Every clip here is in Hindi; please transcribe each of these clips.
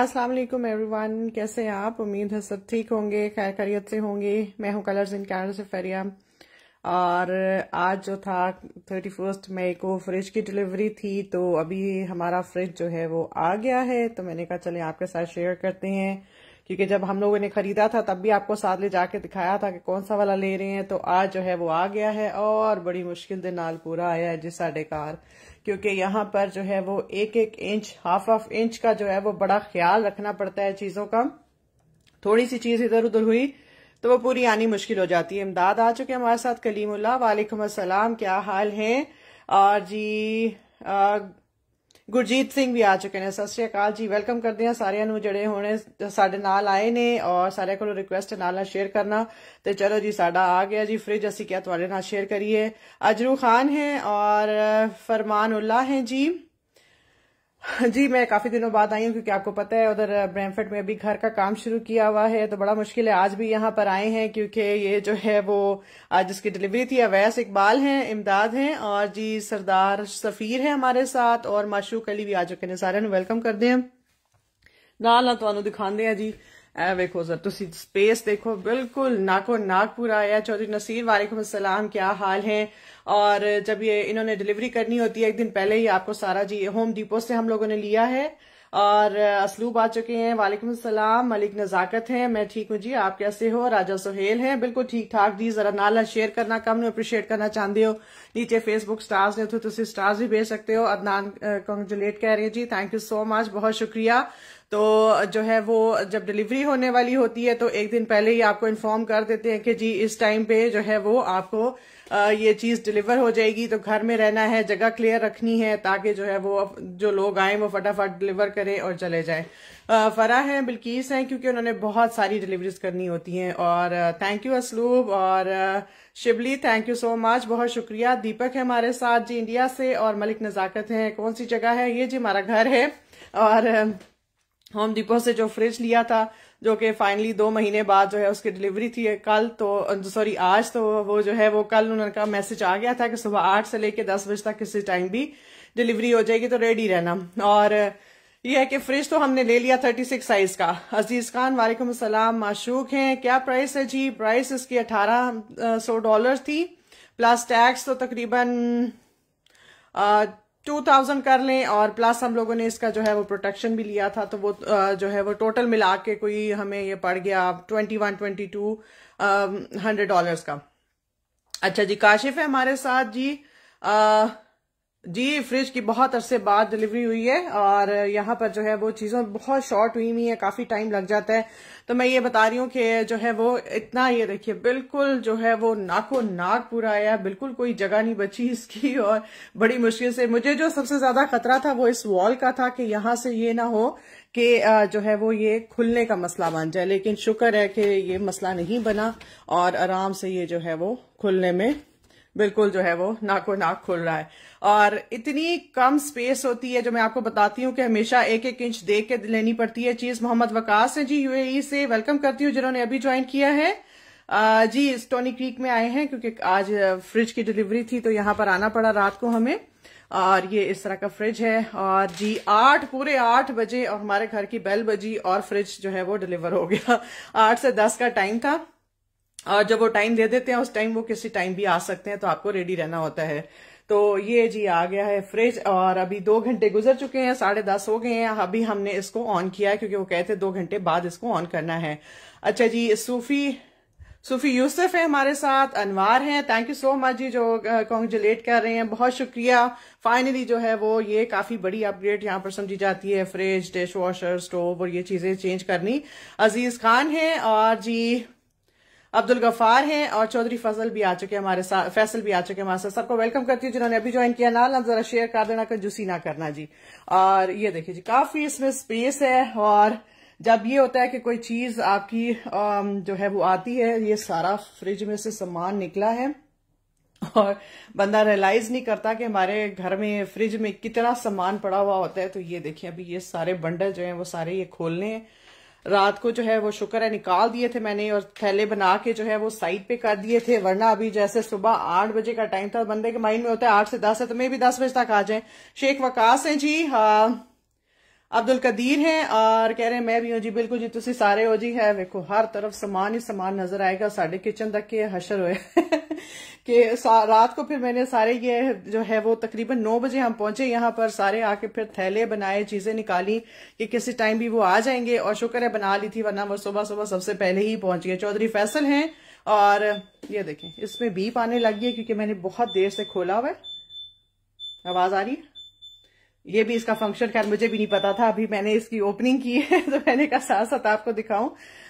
अस्सलाम वालेकुम एवरीवन कैसे हैं आप उम्मीद है सब ठीक होंगे खैर खैरियत से होंगे मैं हूं कलर्स इन कैनर से फरिया और आज जो था थर्टी फर्स्ट मई को फ्रिज की डिलीवरी थी तो अभी हमारा फ्रिज जो है वो आ गया है तो मैंने कहा चले आपके साथ शेयर करते हैं क्योंकि जब हम लोगों ने खरीदा था तब भी आपको साथ ले जाके दिखाया था कि कौन सा वाला ले रहे हैं तो आज जो है वो आ गया है और बड़ी मुश्किल के नाल पूरा आया है जी साढ़े कार क्योंकि यहाँ पर जो है वो एक एक इंच हाफ हाफ इंच का जो है वो बड़ा ख्याल रखना पड़ता है चीजों का थोड़ी सी चीज इधर उधर हुई तो वो पूरी आनी मुश्किल हो जाती है इमदाद आ चुके हमारे साथ कलीमुल्ला वालेकुम असलम क्या हाल है और जी आ, ਗੁਰਜੀਤ ਸਿੰਘ ਵੀ ਆ ਚੁੱਕੇ ਨੇ ਸਤਿ ਸ਼੍ਰੀ ਅਕਾਲ ਜੀ ਵੈਲਕਮ ਕਰਦੇ ਆ ਸਾਰਿਆਂ ਨੂੰ ਜਿਹੜੇ ਹੁਣ ਸਾਡੇ ਨਾਲ ਆਏ ਨੇ ਔਰ ਸਾਰਿਆਂ ਕੋਲੋਂ ਰਿਕਵੈਸਟ ਨਾਲ ਨਾਲ ਸ਼ੇਅਰ ਕਰਨਾ ਤੇ ਚਲੋ ਜੀ ਸਾਡਾ ਆ ਗਿਆ ਜੀ ਫ੍ਰਿਜ ਅਸੀਂ ਕਿਹਾ ਤੁਹਾਡੇ ਨਾਲ ਸ਼ੇਅਰ ਕਰੀਏ ਅਜਰੂ ਖਾਨ ਹੈ ਔਰ ਫਰਮਾਨ ਹੈ ਜੀ जी मैं काफी दिनों बाद आई हूँ क्योंकि आपको पता है उधर ब्रैमफेड में अभी घर का काम शुरू किया हुआ है तो बड़ा मुश्किल है आज भी यहाँ पर आए हैं क्योंकि ये जो है वो आज इसकी डिलीवरी थी अवैस इकबाल हैं इमदाद हैं और जी सरदार सफ़ीर है हमारे साथ और माशूक अली भी आ चुके हैं सारे वेलकम कर दें ना ना तो दिखा हैं जी वेखो सर तुम स्पेस देखो बिल्कुल नाको नाक पूरा आया चौधरी नसीर वालेकुम असलम क्या हाल है और जब ये इन्होंने डिलीवरी करनी होती है एक दिन पहले ही आपको सारा जी होम डिपो से हम लोगों ने लिया है और असलूब आ चुके हैं वालेकुम असलम मलिक नजाकत हैं मैं ठीक हूँ जी आप कैसे हो राजा सुहेल हैं बिल्कुल ठीक ठाक जी जरा नाला शेयर करना कम नहीं अप्रिशिएट करना चाहते हो नीचे फेसबुक स्टार्स ने तो तुम स्टार्स भी भेज सकते हो अदनान कंग्रेचुलेट कह रहे हैं जी थैंक यू सो मच बहुत शुक्रिया तो जो है वो जब डिलीवरी होने वाली होती है तो एक दिन पहले ही आपको इन्फॉर्म कर देते हैं कि जी इस टाइम पे जो है वो आपको ये चीज डिलीवर हो जाएगी तो घर में रहना है जगह क्लियर रखनी है ताकि जो है वो जो लोग आए वो फटाफट डिलीवर करें और चले जाए फरा हैं बिल्किस हैं क्योंकि उन्होंने बहुत सारी डिलीवरीज करनी होती हैं और थैंक यू असलूब और Shibli thank you so much बहुत शुक्रिया दीपक है हमारे साथ जी इंडिया से और मलिक नज़ाकत हैं कौन सी जगह है ये जी हमारा घर है और होम डिपो से जो फ्रिज लिया था जो कि फाइनली दो महीने बाद जो है उसकी डिलीवरी थी कल तो सॉरी आज तो वो जो है वो कल उनका मैसेज आ गया था कि सुबह आठ से लेके दस बजे तक किसी टाइम भी डिलीवरी हो जाएगी तो रेडी रहना और ये है कि फ्रिज तो हमने ले लिया थर्टी सिक्स साइज का अजीज खान वालेकुम असलम माशूक हैं क्या प्राइस है जी प्राइस इसकी अट्ठारह सौ डॉलर थी प्लस टैक्स तो तकरीबन टू थाउजेंड कर लें और प्लस हम लोगों ने इसका जो है वो प्रोटेक्शन भी लिया था तो वो जो है वो टोटल मिला के कोई हमें ये पड़ गया twenty one twenty two hundred dollars का अच्छा जी काशिफ है हमारे साथ जी जी फ्रिज की बहुत अरसे बाद डिलीवरी हुई है और यहाँ पर जो है वो चीज़ें बहुत शॉर्ट हुई हुई है काफ़ी टाइम लग जाता है तो मैं ये बता रही हूँ कि जो है वो इतना ये देखिए बिल्कुल जो है वो नाको नाक पूरा आया बिल्कुल कोई जगह नहीं बची इसकी और बड़ी मुश्किल से मुझे जो सबसे ज़्यादा खतरा था वो इस वॉल का था कि यहाँ से ये ना हो कि जो है वो ये खुलने का मसला बन जाए लेकिन शुक्र है कि ये मसला नहीं बना और आराम से ये जो है वो खुलने में बिल्कुल जो है वो नाको नाक खुल रहा है और इतनी कम स्पेस होती है जो मैं आपको बताती हूँ कि हमेशा एक एक इंच देख के लेनी पड़ती है चीज मोहम्मद वकास है जी यूएई e से वेलकम करती हूँ जिन्होंने अभी ज्वाइन किया है जी स्टोनी क्रीक में आए हैं क्योंकि आज फ्रिज की डिलीवरी थी तो यहाँ पर आना पड़ा रात को हमें और ये इस तरह का फ्रिज है और जी आठ पूरे आठ बजे और हमारे घर की बेल बजी और फ्रिज जो है वो डिलीवर हो गया आठ से दस का टाइम था और जब वो टाइम दे देते हैं उस टाइम वो किसी टाइम भी आ सकते हैं तो आपको रेडी रहना होता है तो ये जी आ गया है फ्रिज और अभी दो घंटे गुजर चुके हैं साढ़े दस हो गए हैं अभी हमने इसको ऑन किया है क्योंकि वो कहते दो घंटे बाद इसको ऑन करना है अच्छा जी सूफी सूफी यूसुफ है हमारे साथ अनवार हैं थैंक यू सो मच जी जो कॉन्ग्रेचुलेट कर रहे हैं बहुत शुक्रिया फाइनली जो है वो ये काफी बड़ी अपग्रेड यहाँ पर समझी जाती है फ्रिज डिश वॉशर स्टोव और ये चीजें चेंज करनी अजीज खान है और जी अब्दुल गफार हैं और चौधरी फजल भी आ चुके हमारे साथ फैसल भी आ चुके हमारे साथ सबको वेलकम करती हूँ जिन्होंने अभी ज्वाइन किया ना जरा शेयर कर देना कंजूसी ना करना जी और ये देखिए जी काफी इसमें स्पेस है और जब ये होता है कि कोई चीज आपकी जो है वो आती है ये सारा फ्रिज में से सामान निकला है और बंदा रियलाइज नहीं करता कि हमारे घर में फ्रिज में कितना सामान पड़ा हुआ होता है तो ये देखिए अभी ये सारे बंडल जो है वो सारे ये खोलने हैं रात को जो है वो शुक्र है निकाल दिए थे मैंने और थैले बना के जो है वो साइड पे कर दिए थे वरना अभी जैसे सुबह आठ बजे का टाइम था बंदे के माइंड में होता है आठ से दस है तो मे भी दस बजे तक आ जाए शेख वकास है जी हाँ कदीर हैं और कह रहे हैं मैं भी ਹਾਂ जी बिल्कुल जी तुम सारे हो जी है वेखो हर तरफ समान ही समान नजर आएगा साढ़े किचन तक के हशर हो के रात को फिर मैंने सारे ये जो है वो तकरीबन नौ बजे हम पहुंचे यहाँ पर सारे आके फिर थैले बनाए चीजें निकाली कि किसी टाइम भी वो आ जाएंगे और शुक्र है बना ली थी वरना वो सुबह सुबह सबसे पहले ही पहुंच गए चौधरी फैसल हैं और ये देखें इसमें बीप आने लगी है क्योंकि मैंने बहुत देर से खोला हुआ है आवाज आ रही है ये भी इसका फंक्शन खैर मुझे भी नहीं पता था अभी मैंने इसकी ओपनिंग की है तो मैंने कहा साथ साथ आपको दिखाऊं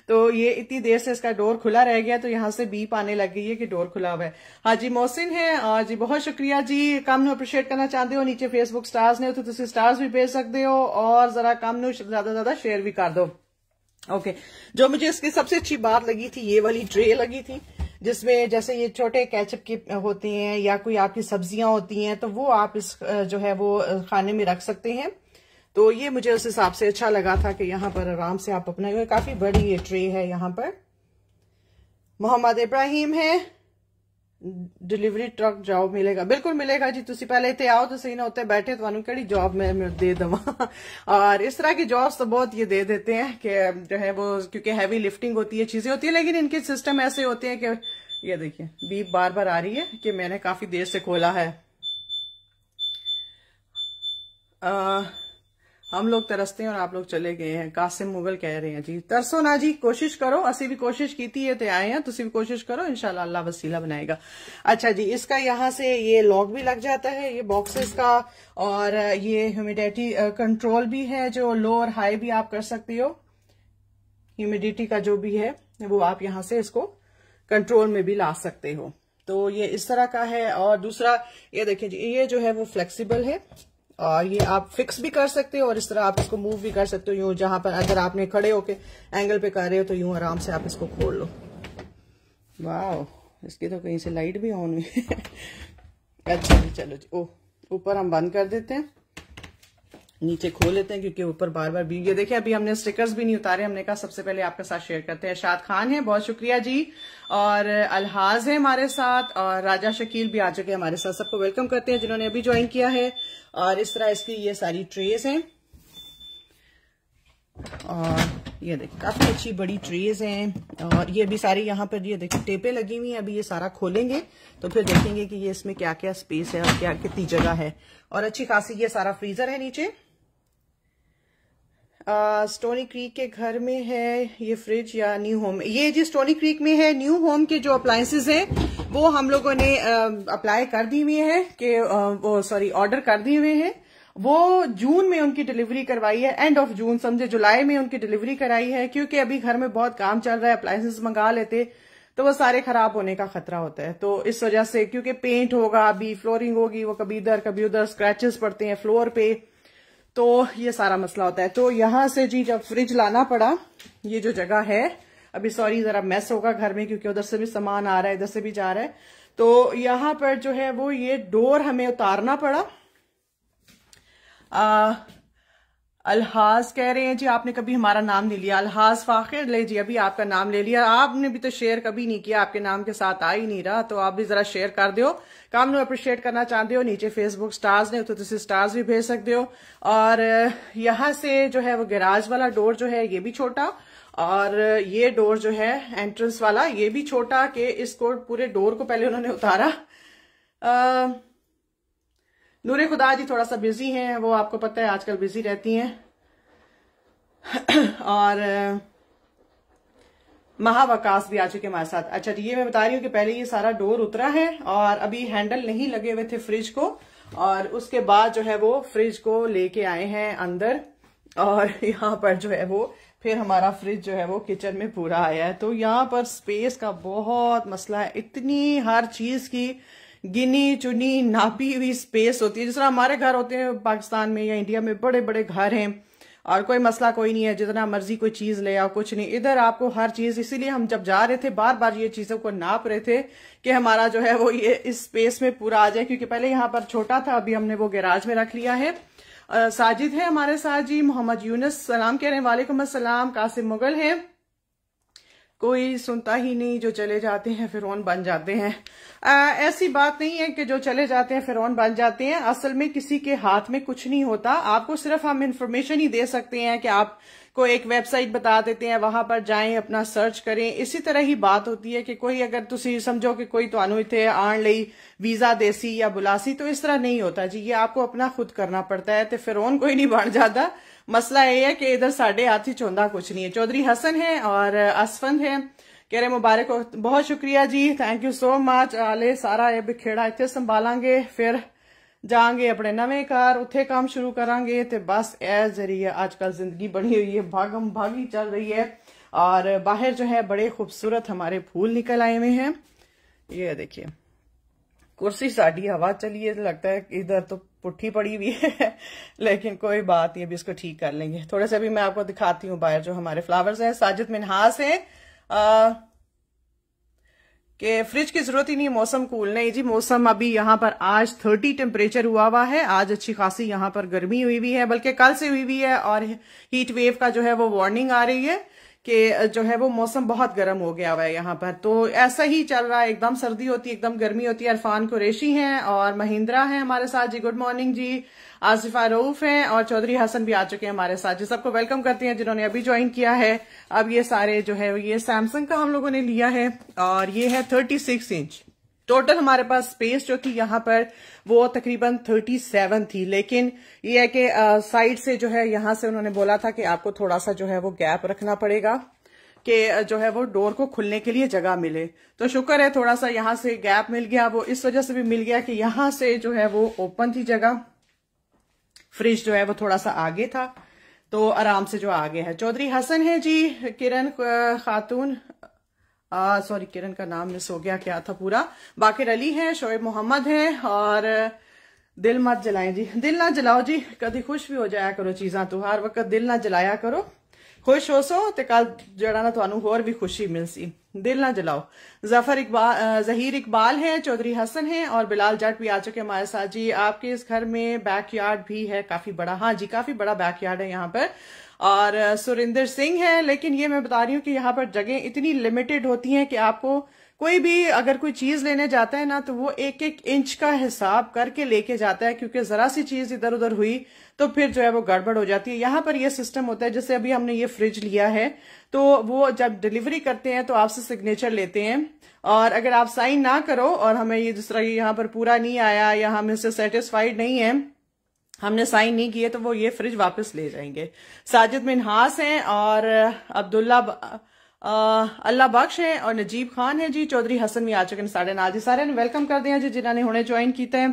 तो ये इतनी देर से इसका डोर खुला रह गया तो यहां से बीप आने लग गई है कि डोर खुला हुआ है हाँ जी मोहसिन है हाँ जी बहुत शुक्रिया जी काम नु अप्रिशिएट करना चाहते हो नीचे फेसबुक स्टार्स ने तो तुम स्टार्स भी भेज सकते हो और जरा काम नु ज्यादा ज्यादा शेयर भी कर दो ओके जो मुझे इसकी सबसे अच्छी बात लगी थी ये वाली ट्रे लगी थी जिसमें जैसे ये छोटे कैचअप की होते हैं या कोई आपकी सब्जियां होती हैं तो वो आप इस जो है वो खाने में रख सकते हैं तो ये मुझे उस हिसाब से अच्छा लगा था कि यहाँ पर आराम से आप अपना काफ़ी बड़ी ये ट्रे है यहाँ पर मोहम्मद इब्राहिम है डिलीवरी ट्रक जॉब मिलेगा बिल्कुल मिलेगा जी तुम पहले इतने आओ तो सही ना होते बैठे तो कड़ी जॉब मैं दे दवा और इस तरह की जॉब्स तो बहुत ये दे देते हैं कि जो है वो क्योंकि हैवी लिफ्टिंग होती है चीजें होती है लेकिन इनके सिस्टम ऐसे होते हैं कि ये देखिए बीप बार बार आ रही है कि मैंने काफी देर से खोला है आ, हम लोग तरसते हैं और आप लोग चले गए हैं कासिम मुगल कह रहे हैं जी तरसो ना जी कोशिश करो असि भी कोशिश की है तो आए हैं तुम तो भी कोशिश करो इनशाला अल्लाह वसीला बनाएगा अच्छा जी इसका यहाँ से ये लॉक भी लग जाता है ये बॉक्सेस का और ये ह्यूमिडिटी कंट्रोल भी है जो लो और हाई भी आप कर सकते हो ह्यूमिडिटी का जो भी है वो आप यहाँ से इसको कंट्रोल में भी ला सकते हो तो ये इस तरह का है और दूसरा ये देखिए जी ये जो है वो फ्लेक्सिबल है और ये आप फिक्स भी कर सकते हो और इस तरह आप इसको मूव भी कर सकते हो यूं जहां पर अगर आपने खड़े होके एंगल पे कर रहे हो तो यूं आराम से आप इसको खोल लो वाह इसकी तो कहीं से लाइट भी ऑन हुई है अच्छा जी चलो जी ओ ऊपर हम बंद कर देते हैं नीचे खोल लेते हैं क्योंकि ऊपर बार बार ये देखिए अभी हमने स्टिकर्स भी नहीं उतारे हमने कहा सबसे पहले आपके साथ शेयर करते हैं शाद खान है बहुत शुक्रिया जी और अलहाज है हमारे साथ और राजा शकील भी आ चुके हैं हमारे साथ सबको वेलकम करते हैं जिन्होंने अभी ज्वाइन किया है और इस तरह इसकी ये सारी ट्रेज है और ये देख काफी अच्छी बड़ी ट्रेज हैं और ये भी सारी यहाँ पर ये देखिए टेपे लगी हुई हैं अभी ये सारा खोलेंगे तो फिर देखेंगे कि ये इसमें क्या क्या स्पेस है और क्या कितनी जगह है और अच्छी खासी ये सारा फ्रीजर है नीचे स्टोनी क्रीक के घर में है ये फ्रिज या न्यू होम ये जी स्टोनी क्रीक में है न्यू होम के जो अप्लायंसेज हैं वो हम लोगों ने अप्लाई कर दी हुई है कि वो सॉरी ऑर्डर कर दिए हुए हैं वो जून में उनकी डिलीवरी करवाई है एंड ऑफ जून समझे जुलाई में उनकी डिलीवरी कराई है क्योंकि अभी घर में बहुत काम चल रहा है अप्लायसेज मंगा लेते तो वो सारे खराब होने का खतरा होता है तो इस वजह से क्योंकि पेंट होगा अभी फ्लोरिंग होगी वो कभी इधर कभी उधर स्क्रैचेस पड़ते हैं फ्लोर पे तो ये सारा मसला होता है तो यहां से जी जब फ्रिज लाना पड़ा ये जो जगह है अभी सॉरी जरा मैस होगा घर में क्योंकि उधर से भी सामान आ रहा है इधर से भी जा रहा है तो यहां पर जो है वो ये डोर हमें उतारना पड़ा आ, अलहाज कह रहे हैं जी आपने कभी हमारा नाम नहीं लिया अलहाज फाखिर ले जी अभी आपका नाम ले लिया आपने भी तो शेयर कभी नहीं किया आपके नाम के साथ आ ही नहीं रहा तो आप भी जरा शेयर कर दो काम नो अप्रिशिएट करना चाहते हो नीचे फेसबुक स्टार्स ने तो तुम स्टार्स भी भेज सकते हो और यहां से जो है वो गैराज वाला डोर जो है ये भी छोटा और ये डोर जो है एंट्रेंस वाला ये भी छोटा के इसको पूरे डोर को पहले उन्होंने उतारा आ, नूरे खुदा जी थोड़ा सा बिजी हैं वो आपको पता है आजकल बिजी रहती हैं और महावकास भी आ चुके हमारे साथ अच्छा ये मैं बता रही हूँ कि पहले ये सारा डोर उतरा है और अभी हैंडल नहीं लगे हुए थे फ्रिज को और उसके बाद जो है वो फ्रिज को लेके आए हैं अंदर और यहाँ पर जो है वो फिर हमारा फ्रिज जो है वो किचन में पूरा आया है तो यहाँ पर स्पेस का बहुत मसला है इतनी हर चीज की गिनी चुनी नापी हुई स्पेस होती है जिस तरह हमारे घर होते हैं पाकिस्तान में या इंडिया में बड़े बड़े घर हैं और कोई मसला कोई नहीं है जितना मर्जी कोई चीज ले आओ कुछ नहीं इधर आपको हर चीज इसीलिए हम जब जा रहे थे बार बार ये चीजों को नाप रहे थे कि हमारा जो है वो ये इस स्पेस में पूरा आ जाए क्योंकि पहले यहाँ पर छोटा था अभी हमने वो गैराज में रख लिया है आ, साजिद है हमारे साथ जी मोहम्मद यूनस सलाम कह रहे हैं वालेकुम असलम कासिम मुगल है कोई सुनता ही नहीं जो चले जाते हैं फिरौन बन जाते हैं आ, ऐसी बात नहीं है कि जो चले जाते हैं फिरौन बन जाते हैं असल में किसी के हाथ में कुछ नहीं होता आपको सिर्फ हम इन्फॉर्मेशन ही दे सकते हैं कि आप को एक वेबसाइट बता देते हैं वहां पर जाएं अपना सर्च करें इसी तरह ही बात होती है कि कोई अगर तुम समझो कि कोई ਤੁਹਾਨੂੰ इतने आन ਲਈ वीजा देसी या बुलासी तो इस तरह नहीं होता जी ये आपको अपना खुद करना पड़ता है तो फिर कोई नहीं बढ़ जाता मसला ये है कि इधर साढ़े ही चौंधा कुछ नहीं है चौधरी हसन है और असफंद है कह रहे मुबारक हो बहुत शुक्रिया जी थैंक यू सो मच आले सारा ये बिखेड़ा इतने संभालेंगे फिर जाएंगे अपने नवे घर उ काम शुरू करा तो बस ए जरिए अजकल जिंदगी बनी हुई है भागम भागी चल रही है और बाहर जो है बड़े खूबसूरत हमारे फूल निकल आए हुए हैं ये देखिए कुर्सी साड़ी हवा है लगता है इधर तो पुट्ठी पड़ी हुई है लेकिन कोई बात नहीं अभी इसको ठीक कर लेंगे थोड़े से अभी मैं आपको दिखाती हूँ बाहर जो हमारे फ्लावर्स हैं साजिद मिनहास हैं कि फ्रिज की जरूरत ही नहीं मौसम कूल नहीं जी मौसम अभी यहाँ पर आज थर्टी टेम्परेचर हुआ हुआ है आज अच्छी खासी यहाँ पर गर्मी हुई हुई है बल्कि कल से हुई हुई है और हीट वेव का जो है वो वार्निंग आ रही है कि जो है वो मौसम बहुत गर्म हो गया हुआ है यहाँ पर तो ऐसा ही चल रहा है एकदम सर्दी होती है एकदम गर्मी होती है अरफान कुरेशी हैं और महिंद्रा हैं हमारे साथ जी गुड मॉर्निंग जी आसिफा रऊफ हैं और चौधरी हसन भी आ चुके हैं हमारे साथ जी सबको वेलकम करते हैं जिन्होंने अभी ज्वाइन किया है अब ये सारे जो है ये सैमसंग का हम लोगों ने लिया है और ये है थर्टी सिक्स इंच टोटल हमारे पास स्पेस जो थी यहाँ पर वो तकरीबन 37 थी लेकिन ये है कि साइड से जो है यहां से उन्होंने बोला था कि आपको थोड़ा सा जो है वो गैप रखना पड़ेगा कि जो है वो डोर को खुलने के लिए जगह मिले तो शुक्र है थोड़ा सा यहां से गैप मिल गया वो इस वजह से भी मिल गया कि यहां से जो है वो ओपन थी जगह फ्रिज जो है वो थोड़ा सा आगे था तो आराम से जो आगे है चौधरी हसन है जी किरण खातून सॉरी किरण का नाम मिस हो गया क्या था पूरा बाकिर अली है शोएब मोहम्मद है और दिल मत जलाएं जी दिल ना जलाओ जी कभी खुश भी हो जाया करो चीजा तो हर वक्त दिल ना जलाया करो ਖੁਸ਼ ਹੋਸੋ ਤੇ ਕੱਲ ਜਿਹੜਾ ਨਾ ਤੁਹਾਨੂੰ भी खुशी मिल सी दिल ना जलाओ जफर इकबाल जहीर इकबाल है चौधरी हसन है और बिलाल जट भी आ चुके हमारे साथ जी आपके इस घर में बैकयार्ड भी है काफी बड़ा हाँ जी काफी बड़ा बैकयार्ड है यहाँ पर और सुरेंद्र सिंह है लेकिन ये मैं बता रही हूँ कि यहाँ पर जगह इतनी लिमिटेड होती है कि आपको कोई भी अगर कोई चीज लेने जाता है ना तो वो एक एक इंच का हिसाब करके लेके जाता है क्योंकि जरा सी चीज इधर उधर हुई तो फिर जो है वो गड़बड़ हो जाती है यहां पर ये सिस्टम होता है जैसे अभी हमने ये फ्रिज लिया है तो वो जब डिलीवरी करते हैं तो आपसे सिग्नेचर लेते हैं और अगर आप साइन ना करो और हमें ये जिस तरह यहां पर पूरा नहीं आया या हम इससे सेटिस्फाइड नहीं है हमने साइन नहीं किए तो वो ये फ्रिज वापस ले जाएंगे साजिद मिनहास हैं और अब्दुल्ला अल्लाह बख्श है और नजीब खान है जी चौधरी हसन भी आ चुके हैं साढ़े नाल जी सारे ने वेलकम कर दिया जी जिन्होंने हमने ज्वाइन किया है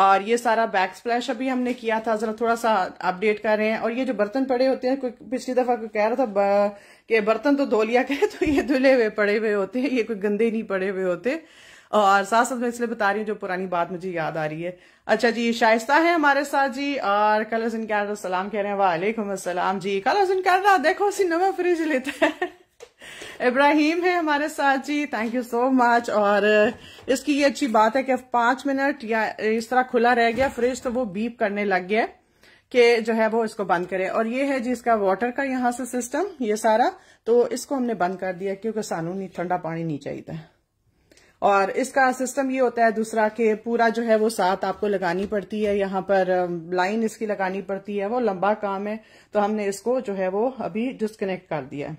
और ये सारा बैक स्प्लैश अभी हमने किया था जरा थोड़ा सा अपडेट कर रहे हैं और ये जो बर्तन पड़े होते हैं कोई पिछली दफा कोई कह रहा था कि बर्तन तो धो लिया कहे तो ये धुले हुए पड़े हुए होते हैं ये कोई गंदे नहीं पड़े हुए होते और साथ साथ मैं इसलिए बता रही हूँ जो पुरानी बात मुझे याद आ रही है अच्छा जी शाइस्ता है हमारे साथ जी और कलर्स इन कैनडा सलाम कह रहे हैं वालेकुम असलम जी कलर्स इन कैनडा देखो असी नवा फ्रिज लेते हैं इब्राहिम है हमारे साथ जी थैंक यू सो मच और इसकी ये अच्छी बात है कि पांच मिनट या इस तरह खुला रह गया फ्रिज तो वो बीप करने लग गया कि जो है वो इसको बंद करे और ये है जी इसका वाटर का यहाँ से सिस्टम ये सारा तो इसको हमने बंद कर दिया क्योंकि सानू नहीं ठंडा पानी नहीं चाहिए और इसका सिस्टम ये होता है दूसरा कि पूरा जो है वो साथ आपको लगानी पड़ती है यहाँ पर लाइन इसकी लगानी पड़ती है वो लंबा काम है तो हमने इसको जो है वो अभी डिस्कनेक्ट कर दिया है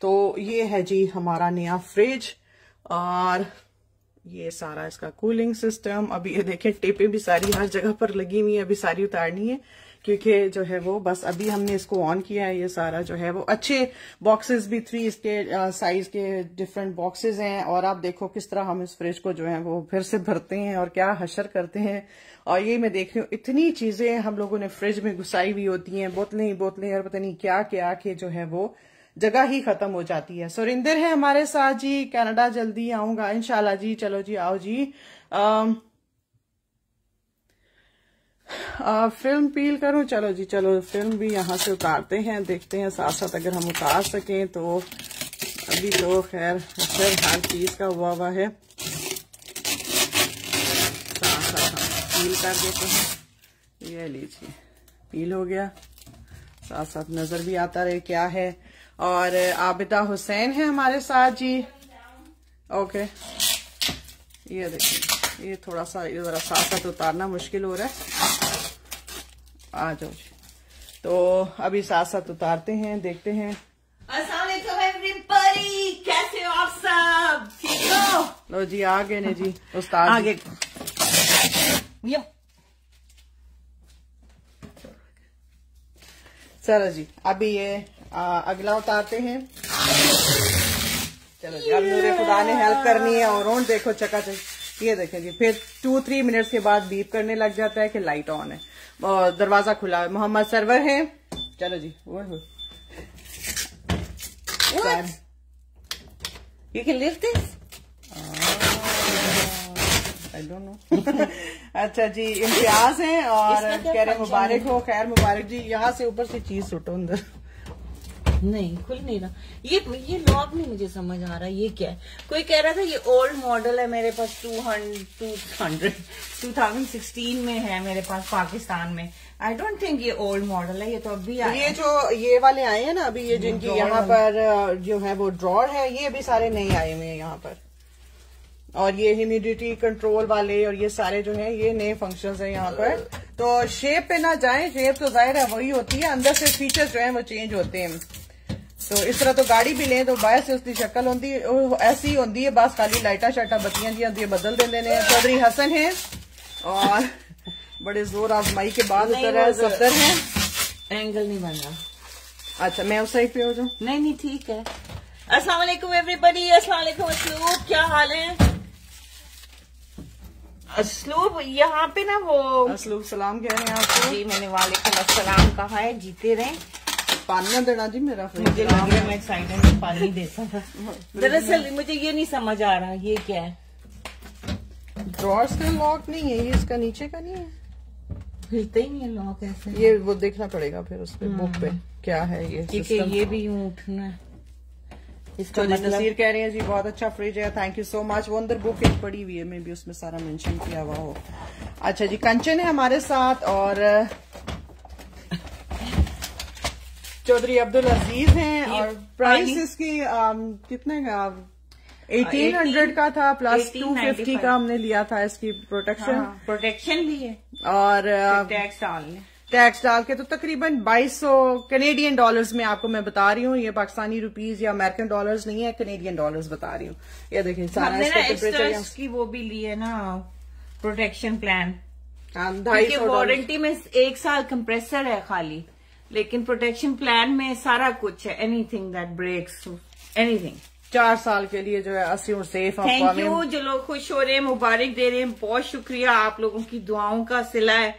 तो ये है जी हमारा नया फ्रिज और ये सारा इसका कूलिंग सिस्टम अभी ये देखें टेपे भी सारी हर जगह पर लगी हुई है अभी सारी उतारनी है क्योंकि जो है वो बस अभी हमने इसको ऑन किया है ये सारा जो है वो अच्छे बॉक्सेस भी थ्री इसके साइज के डिफरेंट बॉक्सेस हैं और आप देखो किस तरह हम इस फ्रिज को जो है वो फिर से भरते हैं और क्या हशर करते हैं और ये मैं देख रही हूँ इतनी चीजें हम लोगों ने फ्रिज में घुसाई हुई होती हैं बोतलें ही बोतलें और पता नहीं क्या क्या के जो है वो जगह ही खत्म हो जाती है सुरिंदर है हमारे साथ जी कनाडा जल्दी आऊंगा इनशाला जी चलो जी आओ जी आ, आ, फिल्म पील करूं चलो जी चलो फिल्म भी यहां से उतारते हैं देखते हैं साथ साथ अगर हम उतार सकें तो अभी तो खैर खैर हर चीज का हुआ हुआ है साथ साथ हम पील कर देते हैं ये लीजिए पील हो गया साथ साथ नजर भी आता रहे क्या है और आबिदा हुसैन है हमारे साथ जी ओके ये देखिए ये थोड़ा सा ये ज़रा साथ साथ उतारना मुश्किल हो रहा है आ जाओ जी तो अभी साथ साथ उतारते हैं देखते हैं कैसे हो आप सब ठीक हो लो जी आ गए ने जी उस्ताद आगे चलो जी अभी ये आ, अगला उतारते हैं चलो जी अब नूरे खुदा ने हेल्प करनी है और देखो चका चक ये देखें जी फिर टू थ्री मिनट्स के बाद बीप करने लग जाता है कि लाइट ऑन है और दरवाजा खुला है मोहम्मद सरवर है चलो जी वो you can leave this I don't know अच्छा जी इम्तियाज है और कह रहे मुबारक हो खैर मुबारक जी यहाँ से ऊपर से चीज सुटो अंदर नहीं खुल नहीं रहा ये ये लॉक नहीं मुझे समझ आ रहा ये क्या है कोई कह रहा था ये ओल्ड मॉडल है मेरे पास two two hundred two thousand sixteen में है मेरे पास पाकिस्तान में आई डोंट थिंक ये ओल्ड मॉडल है ये तो अभी आया ये जो ये वाले आए हैं ना अभी ये जिनकी यहाँ पर जो है वो ड्रॉर है ये अभी सारे नए आए हुए हैं यहाँ पर और ये ह्यूमिडिटी कंट्रोल वाले और ये सारे जो है ये नए फंक्शन है यहाँ पर तो शेप पे ना जाए शेप तो जाहिर है वही होती है अंदर से फीचर्स जो है वो चेंज होते हैं तो इस तरह तो गाड़ी भी लें तो ਬਾਇਸ उसकी शक्ल होंगी ऐसी ही होंगी है बस खाली लाइटा शाइटा बत्तियां जी होंगी बदल ਬਦਲ ਦਿੰਦੇ चौधरी हसन है और बड़े जोर आजमाई के बाद उतर है सफर है एंगल नहीं बन रहा अच्छा मैं उस साइड पे हो जाऊँ नहीं नहीं ठीक है अस्सलाम वालेकुम एवरीबॉडी अस्सलाम वालेकुम असलूब क्या हाल है असलूब यहाँ पे ना वो असलूब सलाम कह रहे हैं आपको जी मैंने वालेकुम अस्सलाम कहा है जीते रहे पानी देना जी मेरा मुझे लग रहा है मैं साइड में पानी देता दरअसल मुझे ये नहीं समझ आ रहा ये क्या है ड्रॉर्स का लॉक नहीं है ये इसका नीचे का नहीं है हिलते ही नहीं है लॉक ऐसे ये वो देखना पड़ेगा फिर उस पर बुक पे हम्म। क्या है ये क्योंकि ये भी यूं उठना है इसका तो मतलब नसीर कह रहे हैं जी बहुत अच्छा फ्रिज है थैंक यू सो मच वो अंदर बुक एक पड़ी हुई है मे भी उसमें सारा मेंशन किया हुआ हो अच्छा जी कंचन है हमारे साथ और चौधरी अब्दुल अजीज हैं और प्राइस हाँ, इसकी um, कितने का एटीन हंड्रेड का था प्लस टू फिफ्टी का हमने लिया था इसकी प्रोटेक्शन प्रोटेक्शन हाँ, भी है और टैक्स uh, डालने टैक्स डाल के तो तकरीबन 2200 कनेडियन डॉलर्स में आपको मैं बता रही हूँ ये पाकिस्तानी रुपीज या अमेरिकन डॉलर्स नहीं है कनेडियन डॉलर्स बता रही हूँ ये देखिए सारा इसकी वो भी ली है ना प्रोटेक्शन प्लान वारंटी में एक साल कंप्रेसर है खाली लेकिन प्रोटेक्शन प्लान में सारा कुछ है एनीथिंग दैट ब्रेक्स एनीथिंग चार साल के लिए जो है अस्यूम सेफ थैंक यू जो लोग खुश हो रहे हैं मुबारक दे रहे हैं बहुत शुक्रिया आप लोगों की दुआओं का सिला है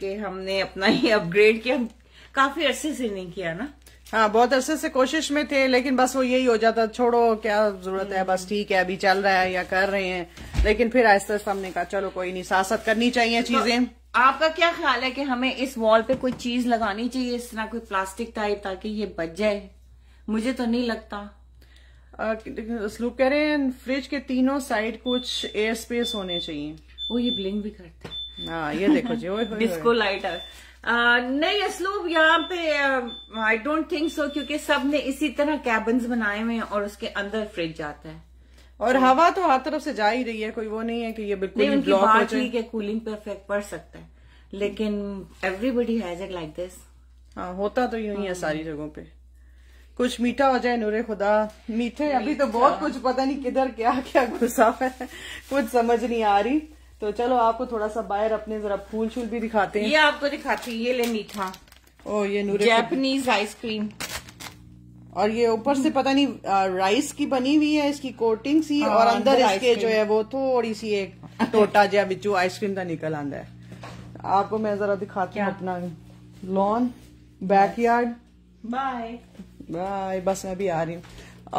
कि हमने अपना ही अपग्रेड किया काफी अरसे से नहीं किया ना हाँ बहुत अरसे से कोशिश में थे लेकिन बस वो यही हो जाता छोड़ो क्या जरूरत है बस ठीक है अभी चल रहा है या कर रहे हैं लेकिन फिर आहिस्ता आहिस्ता हमने कहा चलो कोई नहीं सासत करनी चाहिए तो चीजें आपका क्या ख्याल है कि हमें इस वॉल पे कोई चीज लगानी चाहिए इस तरह कोई प्लास्टिक टाइप ताकि ये बच जाए मुझे तो नहीं लगता स्लूप कह रहे हैं फ्रिज के तीनों साइड कुछ एयर स्पेस होने चाहिए वो ये ब्लिंग भी करते हैं हाँ, ये देखो जी डिस्को लाइटर आ, नहीं असलूब यहाँ पे आई डोंट थिंक सो क्योंकि सब ने इसी तरह कैबिन बनाए हुए हैं और उसके अंदर फ्रिज जाता है और तो- हवा तो हर तरफ से जा ही रही है कोई वो नहीं है कि ये बिल्कुल उनकी बात ठीक है कूलिंग पे इफेक्ट पड़ सकता है लेकिन everybody has it like this हाँ होता तो यूं ही है हाँ। सारी जगहों पे कुछ मीठा हो जाए नूरे खुदा मीठे अभी तो बहुत कुछ पता नहीं किधर क्या क्या गुस्सा है कुछ समझ नहीं आ रही तो चलो आपको थोड़ा सा बाहर अपने जरा फूल शूल भी दिखाते हैं ये आपको दिखाती है ये ले मीठा ओ ये नूरे जैपनीज आइसक्रीम और ये ऊपर से पता नहीं आ, राइस की बनी हुई है इसकी कोटिंग सी आ, हाँ, और अंदर इसके जो है वो थोड़ी सी एक टोटा जहा बिचू आइसक्रीम का निकल आंदा है आपको मैं जरा दिखाती हूँ अपना लॉन बैकयार्ड बाय बाय बस मैं भी आ रही हूँ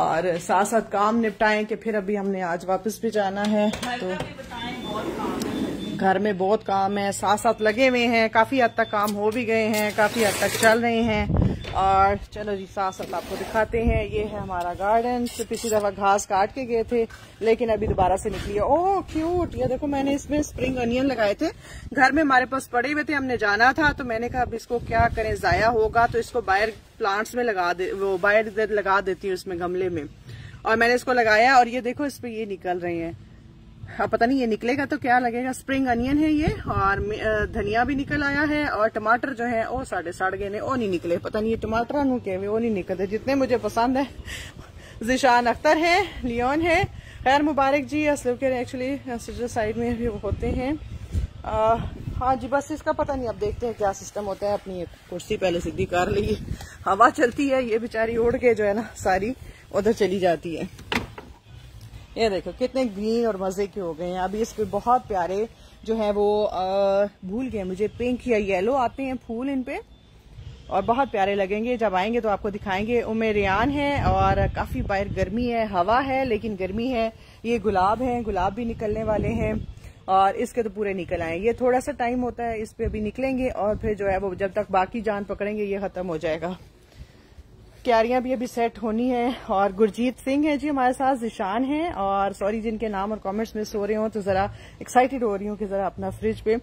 और साथ साथ काम निपटाएं कि फिर अभी हमने आज वापस भी जाना है तो घर में बहुत काम है साथ साथ लगे हुए हैं काफी हद तक काम हो भी गए हैं काफी हद तक चल रहे हैं और चलो जी साथ साथ आपको दिखाते हैं ये है हमारा गार्डन तो पिछली दफा घास काट के गए थे लेकिन अभी दोबारा से निकली है ओह क्यूट ये देखो मैंने इसमें स्प्रिंग अनियन लगाए थे घर में हमारे पास पड़े हुए थे हमने जाना था तो मैंने कहा अब इसको क्या करें जाया होगा तो इसको बाहर प्लांट्स में लगा दे वो बाहर लगा देती हूँ इसमें गमले में और मैंने इसको लगाया और ये देखो इस पर ये निकल रहे हैं अब हाँ, पता नहीं ये निकलेगा तो क्या लगेगा स्प्रिंग अनियन है ये और धनिया भी निकल आया है और टमाटर जो है वो साढ़े साढ़ गए ने वो नहीं निकले पता नहीं ये टमाटर के वो नहीं निकलते जितने मुझे पसंद है जिशान अख्तर है लियोन है खैर मुबारक जी असलम के एक्चुअली साइड में भी होते हैं हाँ जी बस इसका पता नहीं अब देखते हैं क्या सिस्टम होता है अपनी कुर्सी पहले सीधी कर ली हवा चलती है ये बेचारी उड़ के जो है ना सारी उधर चली जाती है ये देखो कितने ग्रीन और मजे के हो गए हैं अभी इस पे बहुत प्यारे जो है वो आ, भूल गए मुझे पिंक या येलो आते हैं फूल इन पे और बहुत प्यारे लगेंगे जब आएंगे तो आपको दिखाएंगे उमे रियान है और काफी बाहर गर्मी है हवा है लेकिन गर्मी है ये गुलाब है गुलाब भी निकलने वाले हैं और इसके तो पूरे निकल आए ये थोड़ा सा टाइम होता है इस पे अभी निकलेंगे और फिर जो है वो जब तक बाकी जान पकड़ेंगे ये खत्म हो जाएगा क्यारियां भी अभी सेट होनी है और गुरजीत सिंह है जी हमारे साथ जिशान है और सॉरी जिनके नाम और कमेंट्स में सो रहे हो तो जरा एक्साइटेड हो रही हूँ कि जरा अपना फ्रिज पे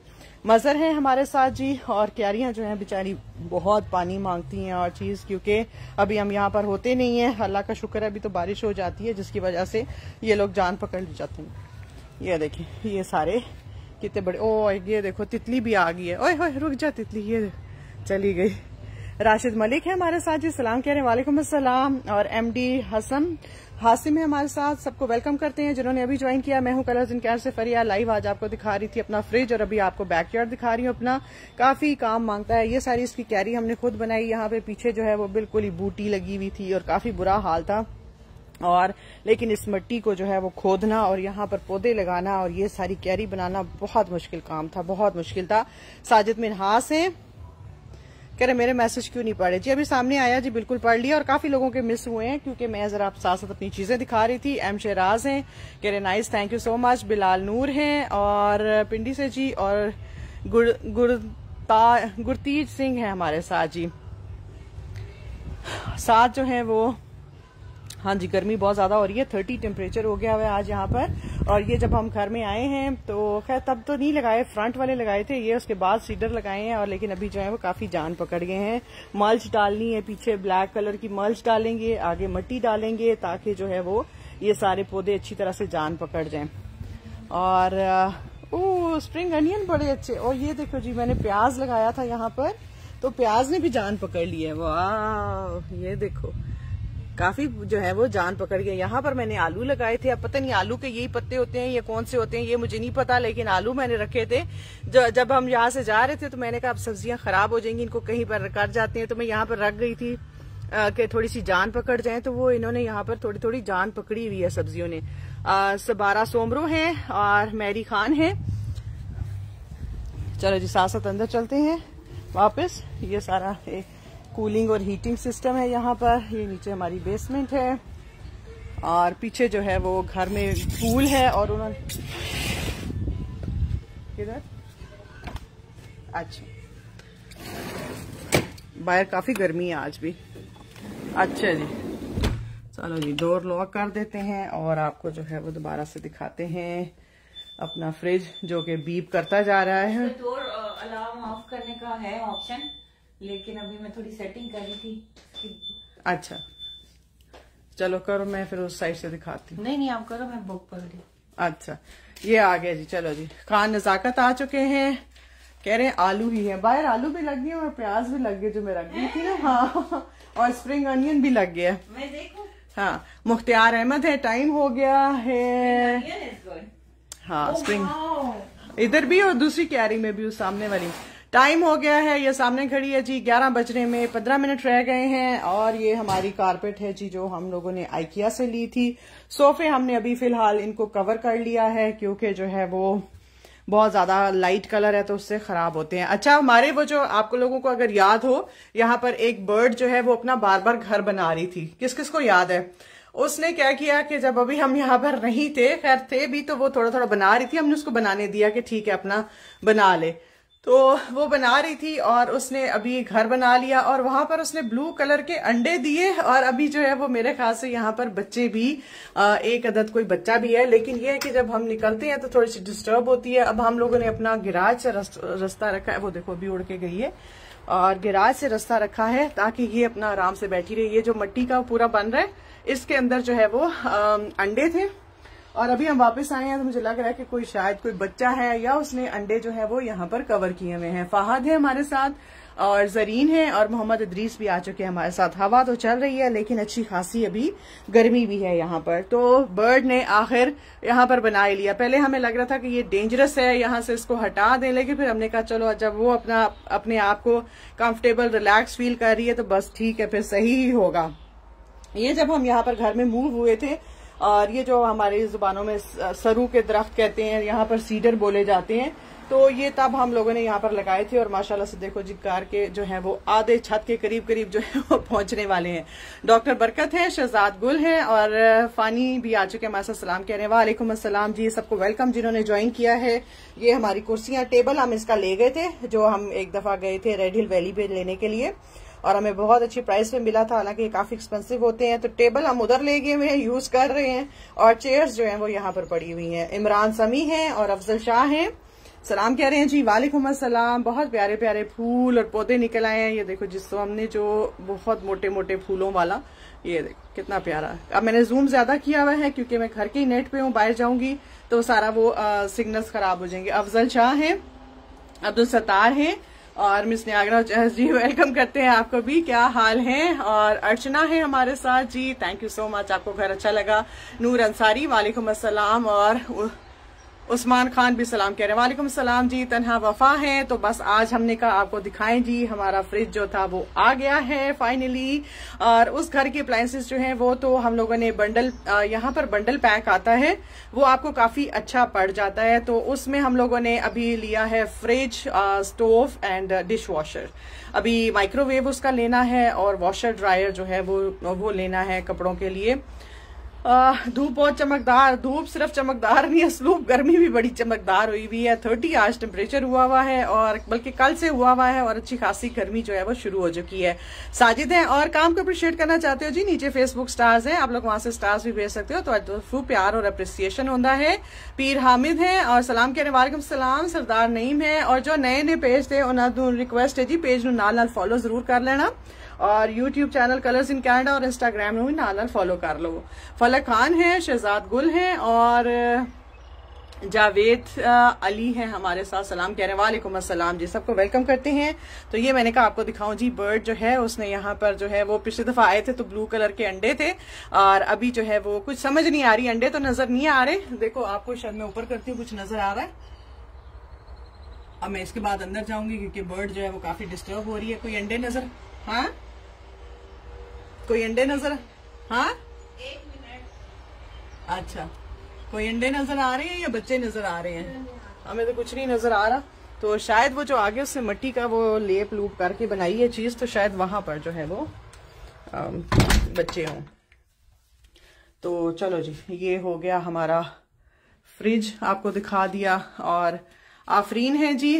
मजर है हमारे साथ जी और क्यारियां जो हैं बेचारी बहुत पानी मांगती हैं और चीज क्योंकि अभी हम यहाँ पर होते नहीं है अल्लाह का शुक्र है अभी तो बारिश हो जाती है जिसकी वजह से ये लोग जान पकड़ ली जाते हैं ये देखिए ये सारे कितने बड़े ओ ये देखो तितली भी आ गई है ओए रुक जा तितली ये चली गई राशिद मलिक है हमारे साथ जी सलाम कह रहे हैं वालेकुम असलम और एमडी हसन हासिम है हमारे साथ सबको वेलकम करते हैं जिन्होंने अभी ज्वाइन किया मैं हूं कलर्स इन कैर से फरिया लाइव आज आपको दिखा रही थी अपना फ्रिज और अभी आपको बैकयार्ड दिखा रही हूं अपना काफी काम मांगता है ये सारी इसकी कैरी हमने खुद बनाई यहां पे पीछे जो है वो बिल्कुल ही बूटी लगी हुई थी और काफी बुरा हाल था और लेकिन इस मिट्टी को जो है वो खोदना और यहाँ पर पौधे लगाना और ये सारी कैरी बनाना बहुत मुश्किल काम था बहुत मुश्किल था साजिद मिनहास है कह रहे मेरे मैसेज क्यों नहीं पढ़े जी अभी सामने आया जी बिल्कुल पढ़ लिया और काफी लोगों के मिस हुए हैं क्योंकि मैं जरा आप साथ साथ अपनी चीजें दिखा रही थी एम शेराज हैं कह रहे nice thank you so much Bilal Noor हैं और पिंडी से जी और गुरतीज सिंह है हमारे साथ जी साथ जो है वो हाँ जी गर्मी बहुत ज्यादा हो रही है थर्टी टेम्परेचर हो गया है आज यहाँ पर और ये जब हम घर में आए हैं तो खैर तब तो नहीं लगाए फ्रंट वाले लगाए थे ये उसके बाद सीडर लगाए हैं और लेकिन अभी जो है वो काफ़ी जान पकड़ गए हैं मल्च डालनी है पीछे ब्लैक कलर की मल्च डालेंगे आगे मट्टी डालेंगे ताकि जो है वो ये सारे पौधे अच्छी तरह से जान पकड़ जाए और ओ स्प्रिंग अनियन बड़े अच्छे और ये देखो जी मैंने प्याज लगाया था यहाँ पर तो प्याज ने भी जान पकड़ ली है वाह ये देखो काफी जो है वो जान पकड़ गया यहाँ पर मैंने आलू लगाए थे अब पता नहीं आलू के यही पत्ते होते हैं ये कौन से होते हैं ये मुझे नहीं पता लेकिन आलू मैंने रखे थे जब हम यहाँ से जा रहे थे तो मैंने कहा अब सब्जियां खराब हो जाएंगी इनको कहीं पर कर जाते हैं तो मैं यहाँ पर रख गई थी कि थोड़ी सी जान पकड़ जाए तो वो इन्होंने यहाँ पर थोड़ी थोड़ी जान पकड़ी हुई है सब्जियों ने सबारा सोमरो है और मैरी खान है चलो जी साथ साथ अंदर चलते हैं वापस ये सारा एक कूलिंग और हीटिंग सिस्टम है यहाँ पर ये नीचे हमारी बेसमेंट है और पीछे जो है वो घर में फूल है और उन्होंने किधर अच्छा बाहर काफ़ी गर्मी है आज भी अच्छा जी चलो जी डोर लॉक कर देते हैं और आपको जो है वो दोबारा से दिखाते हैं अपना फ्रिज जो कि बीप करता जा रहा है डोर अलार्म ऑफ करने का है ऑप्शन लेकिन अभी मैं थोड़ी सेटिंग करी थी अच्छा चलो करो मैं फिर उस साइड से दिखाती हूँ नहीं नहीं आप करो मैं बुक रही अच्छा ये आ गया जी चलो जी खान नजाकत आ चुके हैं कह रहे हैं आलू ही है बाहर आलू भी लग गए और प्याज भी लग गए जो मैं रख गई थी ना हाँ और स्प्रिंग अनियन भी लग गया मैं हाँ मुख्तियार अहमद है टाइम हो गया है हाँ स्प्रिंग oh, इधर भी और दूसरी क्यारी में भी उस सामने वाली टाइम हो गया है ये सामने खड़ी है जी ग्यारह बजने में पंद्रह मिनट रह गए हैं और ये हमारी कारपेट है जी जो हम लोगों ने आइकिया से ली थी सोफे हमने अभी फिलहाल इनको कवर कर लिया है क्योंकि जो है वो बहुत ज्यादा लाइट कलर है तो उससे खराब होते हैं अच्छा हमारे वो जो आपको लोगों को अगर याद हो यहाँ पर एक बर्ड जो है वो अपना बार बार घर बना रही थी किस किस को याद है उसने क्या किया कि जब अभी हम यहाँ पर नहीं थे खैर थे भी तो वो थोड़ा थोड़ा बना रही थी हमने उसको बनाने दिया कि ठीक है अपना बना ले तो वो बना रही थी और उसने अभी घर बना लिया और वहां पर उसने ब्लू कलर के अंडे दिए और अभी जो है वो मेरे ख्याल से यहाँ पर बच्चे भी एक अदद कोई बच्चा भी है लेकिन ये है कि जब हम निकलते हैं तो थोड़ी सी डिस्टर्ब होती है अब हम लोगों ने अपना गिराज से रास्ता रखा है वो देखो अभी उड़ के गई है और गिराज से रास्ता रखा है ताकि ये अपना आराम से बैठी रही ये जो मट्टी का पूरा बन रहा है इसके अंदर जो है वो अंडे थे और अभी हम वापस आए हैं तो मुझे लग रहा है कि कोई शायद कोई बच्चा है या उसने अंडे जो है वो यहाँ पर कवर किए हुए हैं फाहद है हमारे साथ और जरीन है और मोहम्मद इद्रीस भी आ चुके हैं हमारे साथ हवा तो चल रही है लेकिन अच्छी खासी अभी गर्मी भी है यहाँ पर तो बर्ड ने आखिर यहाँ पर बना लिया पहले हमें लग रहा था कि ये डेंजरस है यहाँ से इसको हटा दें लेकिन फिर हमने कहा चलो जब वो अपना अपने आप को कम्फर्टेबल रिलैक्स फील कर रही है तो बस ठीक है फिर सही ही होगा ये जब हम यहाँ पर घर में मूव हुए थे और ये जो हमारे जुबानों में सरू के दरख्त कहते हैं यहाँ पर सीडर बोले जाते हैं तो ये तब हम लोगों ने यहाँ पर लगाए थे और माशाल्लाह से देखो जी कार के जो है वो आधे छत के करीब करीब जो है वो पहुंचने वाले हैं डॉक्टर बरकत है शहजाद गुल हैं और फानी भी आ चुके हैं हमारे साथ सलाम कह रहे हैं वालेकुम असलम जी सबको वेलकम जिन्होंने ज्वाइन किया है ये हमारी कुर्सियां टेबल हम इसका ले गए थे जो हम एक दफा गए थे रेड हिल वैली पे लेने के लिए और हमें बहुत अच्छी प्राइस में मिला था हालांकि ये काफी एक्सपेंसिव होते हैं तो टेबल हम उधर ले गए हुए हैं यूज कर रहे हैं और चेयर्स जो है वो यहाँ पर पड़ी हुई है इमरान समी हैं और अफजल शाह हैं सलाम कह रहे हैं जी वालेकुम असलम बहुत प्यारे प्यारे फूल और पौधे निकल आए हैं ये देखो जिसको तो हमने जो बहुत मोटे मोटे फूलों वाला ये देखो कितना प्यारा अब मैंने जूम ज्यादा किया हुआ है क्योंकि मैं घर के ही नेट पे हूँ बाहर जाऊंगी तो सारा वो सिग्नल्स खराब हो जाएंगे अफजल शाह है अब्दुल सतार है और मिस न्यागरा जहस जी वेलकम करते हैं आपको भी क्या हाल है और अर्चना है हमारे साथ जी थैंक यू सो मच आपको घर अच्छा लगा नूर अंसारी वालेकुम असलम और उस्मान खान भी सलाम कह रहे हैं वालेकुम सलाम जी तनहा वफा है तो बस आज हमने कहा आपको दिखाएं जी हमारा फ्रिज जो था वो आ गया है फाइनली और उस घर के अप्लायसेज जो हैं वो तो हम लोगों ने बंडल यहाँ पर बंडल पैक आता है वो आपको काफी अच्छा पड़ जाता है तो उसमें हम लोगों ने अभी लिया है fridge stove and dishwasher अभी माइक्रोवेव उसका लेना है और वॉशर ड्रायर जो है वो वो लेना है कपड़ों के लिए धूप बहुत चमकदार धूप सिर्फ चमकदार नहीं स्लूप गर्मी भी बड़ी चमकदार हुई हुई है थर्टी आज टेम्परेचर हुआ हुआ है और बल्कि कल से हुआ हुआ है और अच्छी खासी गर्मी जो है वो शुरू हो चुकी है साजिद है और काम को अप्रिशिएट करना चाहते हो जी नीचे फेसबुक स्टार्स हैं आप लोग वहां से स्टार्स भी भेज सकते हो तो फू तो प्यार और अप्रिसिएशन होता है पीर हामिद है और सलाम के वालेकुम सलाम सरदार नईम है और जो नए नए पेज थे उन्होंने तो रिक्वेस्ट है जी पेज नाल फॉलो जरूर कर लेना और YouTube channel Colors in Canada और इंस्टाग्राम में भी नाल फॉलो कर लो फलक खान है शहजाद गुल हैं और जावेद अली हैं हमारे साथ सलाम कह रहे हैं वालेकुम असलम जी सबको वेलकम करते हैं तो ये मैंने कहा आपको दिखाऊं जी बर्ड जो है उसने यहाँ पर जो है वो पिछली दफ़ा आए थे तो ब्लू कलर के अंडे थे और अभी जो है वो कुछ समझ नहीं आ रही अंडे तो नज़र नहीं आ रहे देखो आपको शायद मैं ऊपर करती हूँ कुछ नज़र आ रहा है अब मैं इसके बाद अंदर जाऊंगी क्योंकि बर्ड जो है वो काफ़ी डिस्टर्ब हो रही है कोई अंडे नज़र हाँ कोई अंडे नजर हाँ एक मिनट अच्छा कोई अंडे नजर आ रहे हैं या बच्चे नजर आ रहे हैं हमें तो कुछ नहीं नजर आ रहा तो शायद वो जो आगे उससे मट्टी का वो लेप लूप करके बनाई है चीज तो शायद वहां पर जो है वो बच्चे हों तो चलो जी ये हो गया हमारा फ्रिज आपको दिखा दिया और आफरीन है जी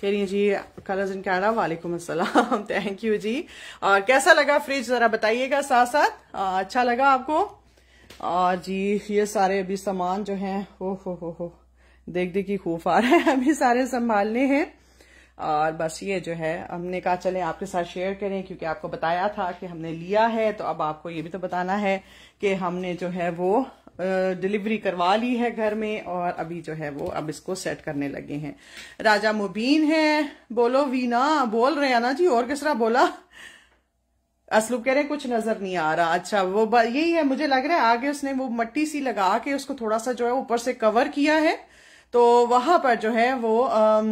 कह रही है जी कलर्स इन कैनडा वालेकुम असलम थैंक यू जी और कैसा लगा फ्रिज जरा बताइएगा साथ साथ आ, अच्छा लगा आपको और जी ये सारे अभी सामान जो हैं हो हो हो हो देख देख खूफ आ रहा है अभी सारे संभालने हैं और बस ये जो है हमने कहा चले आपके साथ शेयर करें क्योंकि आपको बताया था कि हमने लिया है तो अब आपको ये भी तो बताना है कि हमने जो है वो डिलीवरी करवा ली है घर में और अभी जो है वो अब इसको सेट करने लगे हैं राजा मुबीन है बोलो वीना बोल रहे हैं ना जी और किस तरह बोला असलूब कह रहे कुछ नजर नहीं आ रहा अच्छा वो यही है मुझे लग रहा है आगे उसने वो मट्टी सी लगा के उसको थोड़ा सा जो है ऊपर से कवर किया है तो वहां पर जो है वो आ, आ,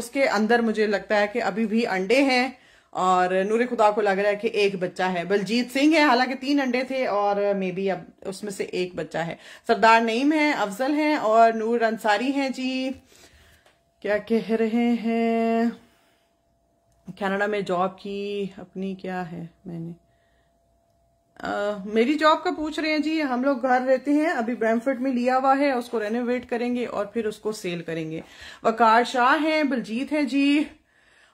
उसके अंदर मुझे लगता है कि अभी भी अंडे हैं और नूर खुदा को लग रहा है कि एक बच्चा है बलजीत सिंह है हालांकि तीन अंडे थे और मे बी अब उसमें से एक बच्चा है सरदार नईम है अफजल है और नूर अंसारी हैं जी क्या कह रहे हैं कनाडा में जॉब की अपनी क्या है मैंने आ, मेरी जॉब का पूछ रहे हैं जी हम लोग घर रहते हैं अभी ब्रैमफर्ड में लिया हुआ है उसको रेनोवेट करेंगे और फिर उसको सेल करेंगे वकार शाह है बलजीत है जी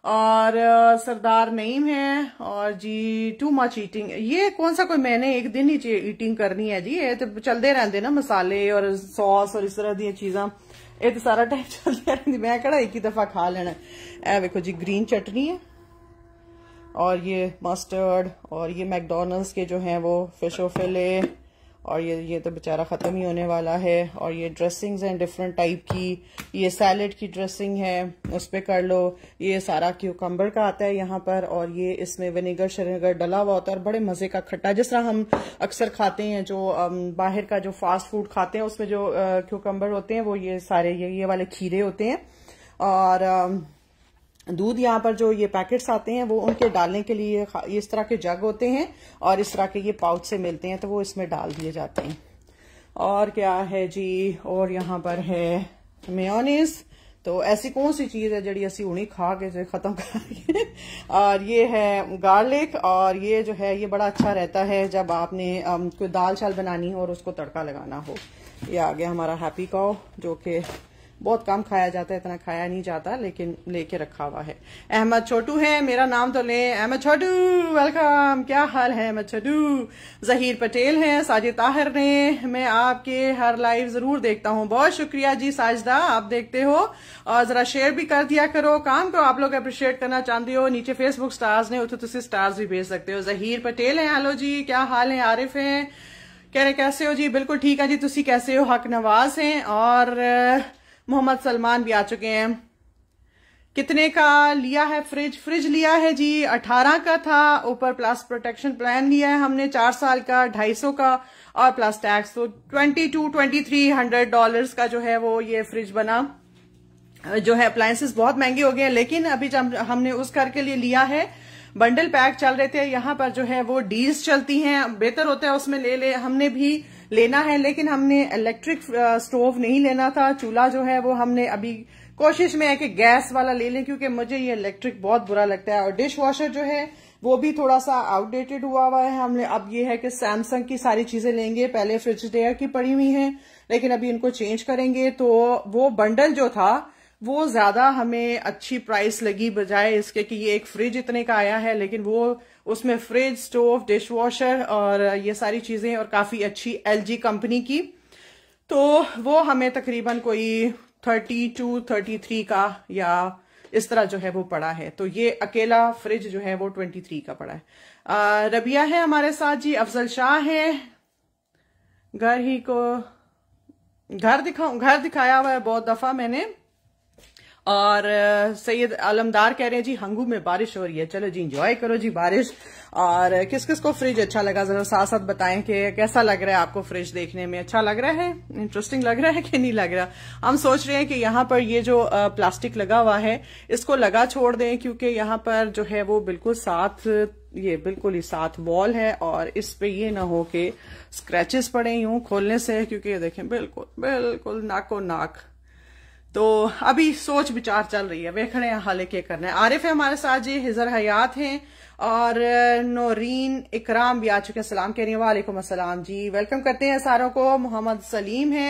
और सरदार नईम है और जी टू मच ईटिंग ये कौन सा कोई मैंने एक दिन ही ईटिंग करनी है जी ये तो चलते रहते ना मसाले और सॉस और इस तरह दी चीज़ा तो सारा ਸਾਰਾ ਟਾਈਮ ਚੱਲਦੀ ਰਹਿੰਦੀ ਮੈਂ ਕਿਹੜਾ ਇੱਕ ਹੀ ਦਫਾ ਖਾ ਲੈਣਾ ਇਹ जी ग्रीन चटनी है और ये मस्टर्ड और ये मैकडोनल्ड्स के जो हैं वो फिशो फिले और ये ये तो बेचारा ख़त्म ही होने वाला है और ये ड्रेसिंग्स हैं डिफरेंट टाइप की ये सैलड की ड्रेसिंग है उस पर कर लो ये सारा क्यूकम्बर का आता है यहाँ पर और ये इसमें विनेगर शनेगर डला हुआ होता है और बड़े मज़े का खट्टा जिस तरह हम अक्सर खाते हैं जो बाहर का जो फास्ट फूड खाते हैं उसमें जो क्यूकम्बर होते हैं वो ये सारे ये ये वाले खीरे होते हैं और दूध यहाँ पर जो ये पैकेट्स आते हैं वो उनके डालने के लिए इस तरह के जग होते हैं और इस तरह के ये पाउच से मिलते हैं तो वो इसमें डाल दिए जाते हैं और क्या है जी और यहाँ पर है मेयोनीस तो ऐसी कौन सी चीज़ है जड़ी असी उड़ी खा के ख़त्म कर और ये है गार्लिक और ये जो है ये बड़ा अच्छा रहता है जब आपने कोई दाल चाल बनानी हो और उसको तड़का लगाना हो ये आ गया हमारा हैप्पी काओ जो कि बहुत कम खाया जाता है इतना खाया नहीं जाता लेकिन लेके रखा हुआ है अहमद छोटू है मेरा नाम तो लें अहमद छोटू वेलकम क्या हाल है अहमद छोटू जहीर पटेल हैं साजिद ताहिर ने मैं आपके हर लाइव जरूर देखता हूँ बहुत शुक्रिया जी साजिदा आप देखते हो और जरा शेयर भी कर दिया करो काम करो तो आप लोग अप्रिशिएट करना चाहते हो नीचे फेसबुक स्टार्स ने उतर तुम स्टार्स भी भेज सकते हो जहीर पटेल है हेलो जी क्या हाल है आरिफ है कह रहे कैसे हो जी बिल्कुल ठीक है जी तुम कैसे हो हक नवाज हैं और मोहम्मद सलमान भी आ चुके हैं कितने का लिया है फ्रिज फ्रिज लिया है जी अठारह का था ऊपर प्लस प्रोटेक्शन प्लान लिया है हमने चार साल का ढाई सौ का और प्लस टैक्स तो twenty two twenty three hundred dollar का जो है वो ये फ्रिज बना जो है अप्लायसेस बहुत महंगे हो गए हैं लेकिन अभी जब हमने उस घर के लिए लिया है बंडल पैक चल रहे थे यहां पर जो है वो डील्स चलती हैं बेहतर होता है उसमें ले ले हमने भी लेना है लेकिन हमने इलेक्ट्रिक स्टोव uh, नहीं लेना था चूल्हा जो है वो हमने अभी कोशिश में है कि गैस वाला ले लें क्योंकि मुझे ये इलेक्ट्रिक बहुत बुरा लगता है और डिश वॉशर जो है वो भी थोड़ा सा आउटडेटेड हुआ हुआ है हमने अब ये है कि सैमसंग की सारी चीजें लेंगे पहले फ्रिजडेयर की पड़ी हुई है लेकिन अभी इनको चेंज करेंगे तो वो बंडल जो था वो ज्यादा हमें अच्छी प्राइस लगी बजाय इसके कि ये एक फ्रिज इतने का आया है लेकिन वो उसमें फ्रिज स्टोव डिश वॉशर और ये सारी चीज़ें और काफ़ी अच्छी एलजी कंपनी की तो वो हमें तकरीबन कोई थर्टी टू थर्टी थ्री का या इस तरह जो है वो पड़ा है तो ये अकेला फ्रिज जो है वो ट्वेंटी थ्री का पड़ा है आ, रबिया है हमारे साथ जी अफजल शाह है घर ही को घर दिखा घर दिखाया हुआ है बहुत दफ़ा मैंने और सैयद आलमदार कह रहे हैं जी हंगू में बारिश हो रही है चलो जी इंजॉय करो जी बारिश और किस किस को फ्रिज अच्छा लगा जरा साथ साथ बताएं कि कैसा लग रहा है आपको फ्रिज देखने में अच्छा लग रहा है इंटरेस्टिंग लग रहा है कि नहीं लग रहा हम सोच रहे हैं कि यहाँ पर ये जो प्लास्टिक लगा हुआ है इसको लगा छोड़ दें क्योंकि यहाँ पर जो है वो बिल्कुल साथ ये बिल्कुल ही साथ वॉल है और इस पे ये ना हो कि स्क्रैचेस पड़े यूं खोलने से क्योंकि ये देखें बिल्कुल बिल्कुल नाको नाक तो अभी सोच विचार चल रही है वे खड़े हैं हाल के करना है आरिफ है हमारे साथ जी हिजर हयात हैं और नौरीन इकराम भी आ चुके हैं सलाम कह रही है वालेकुम असलम जी वेलकम करते हैं सारों को मोहम्मद सलीम है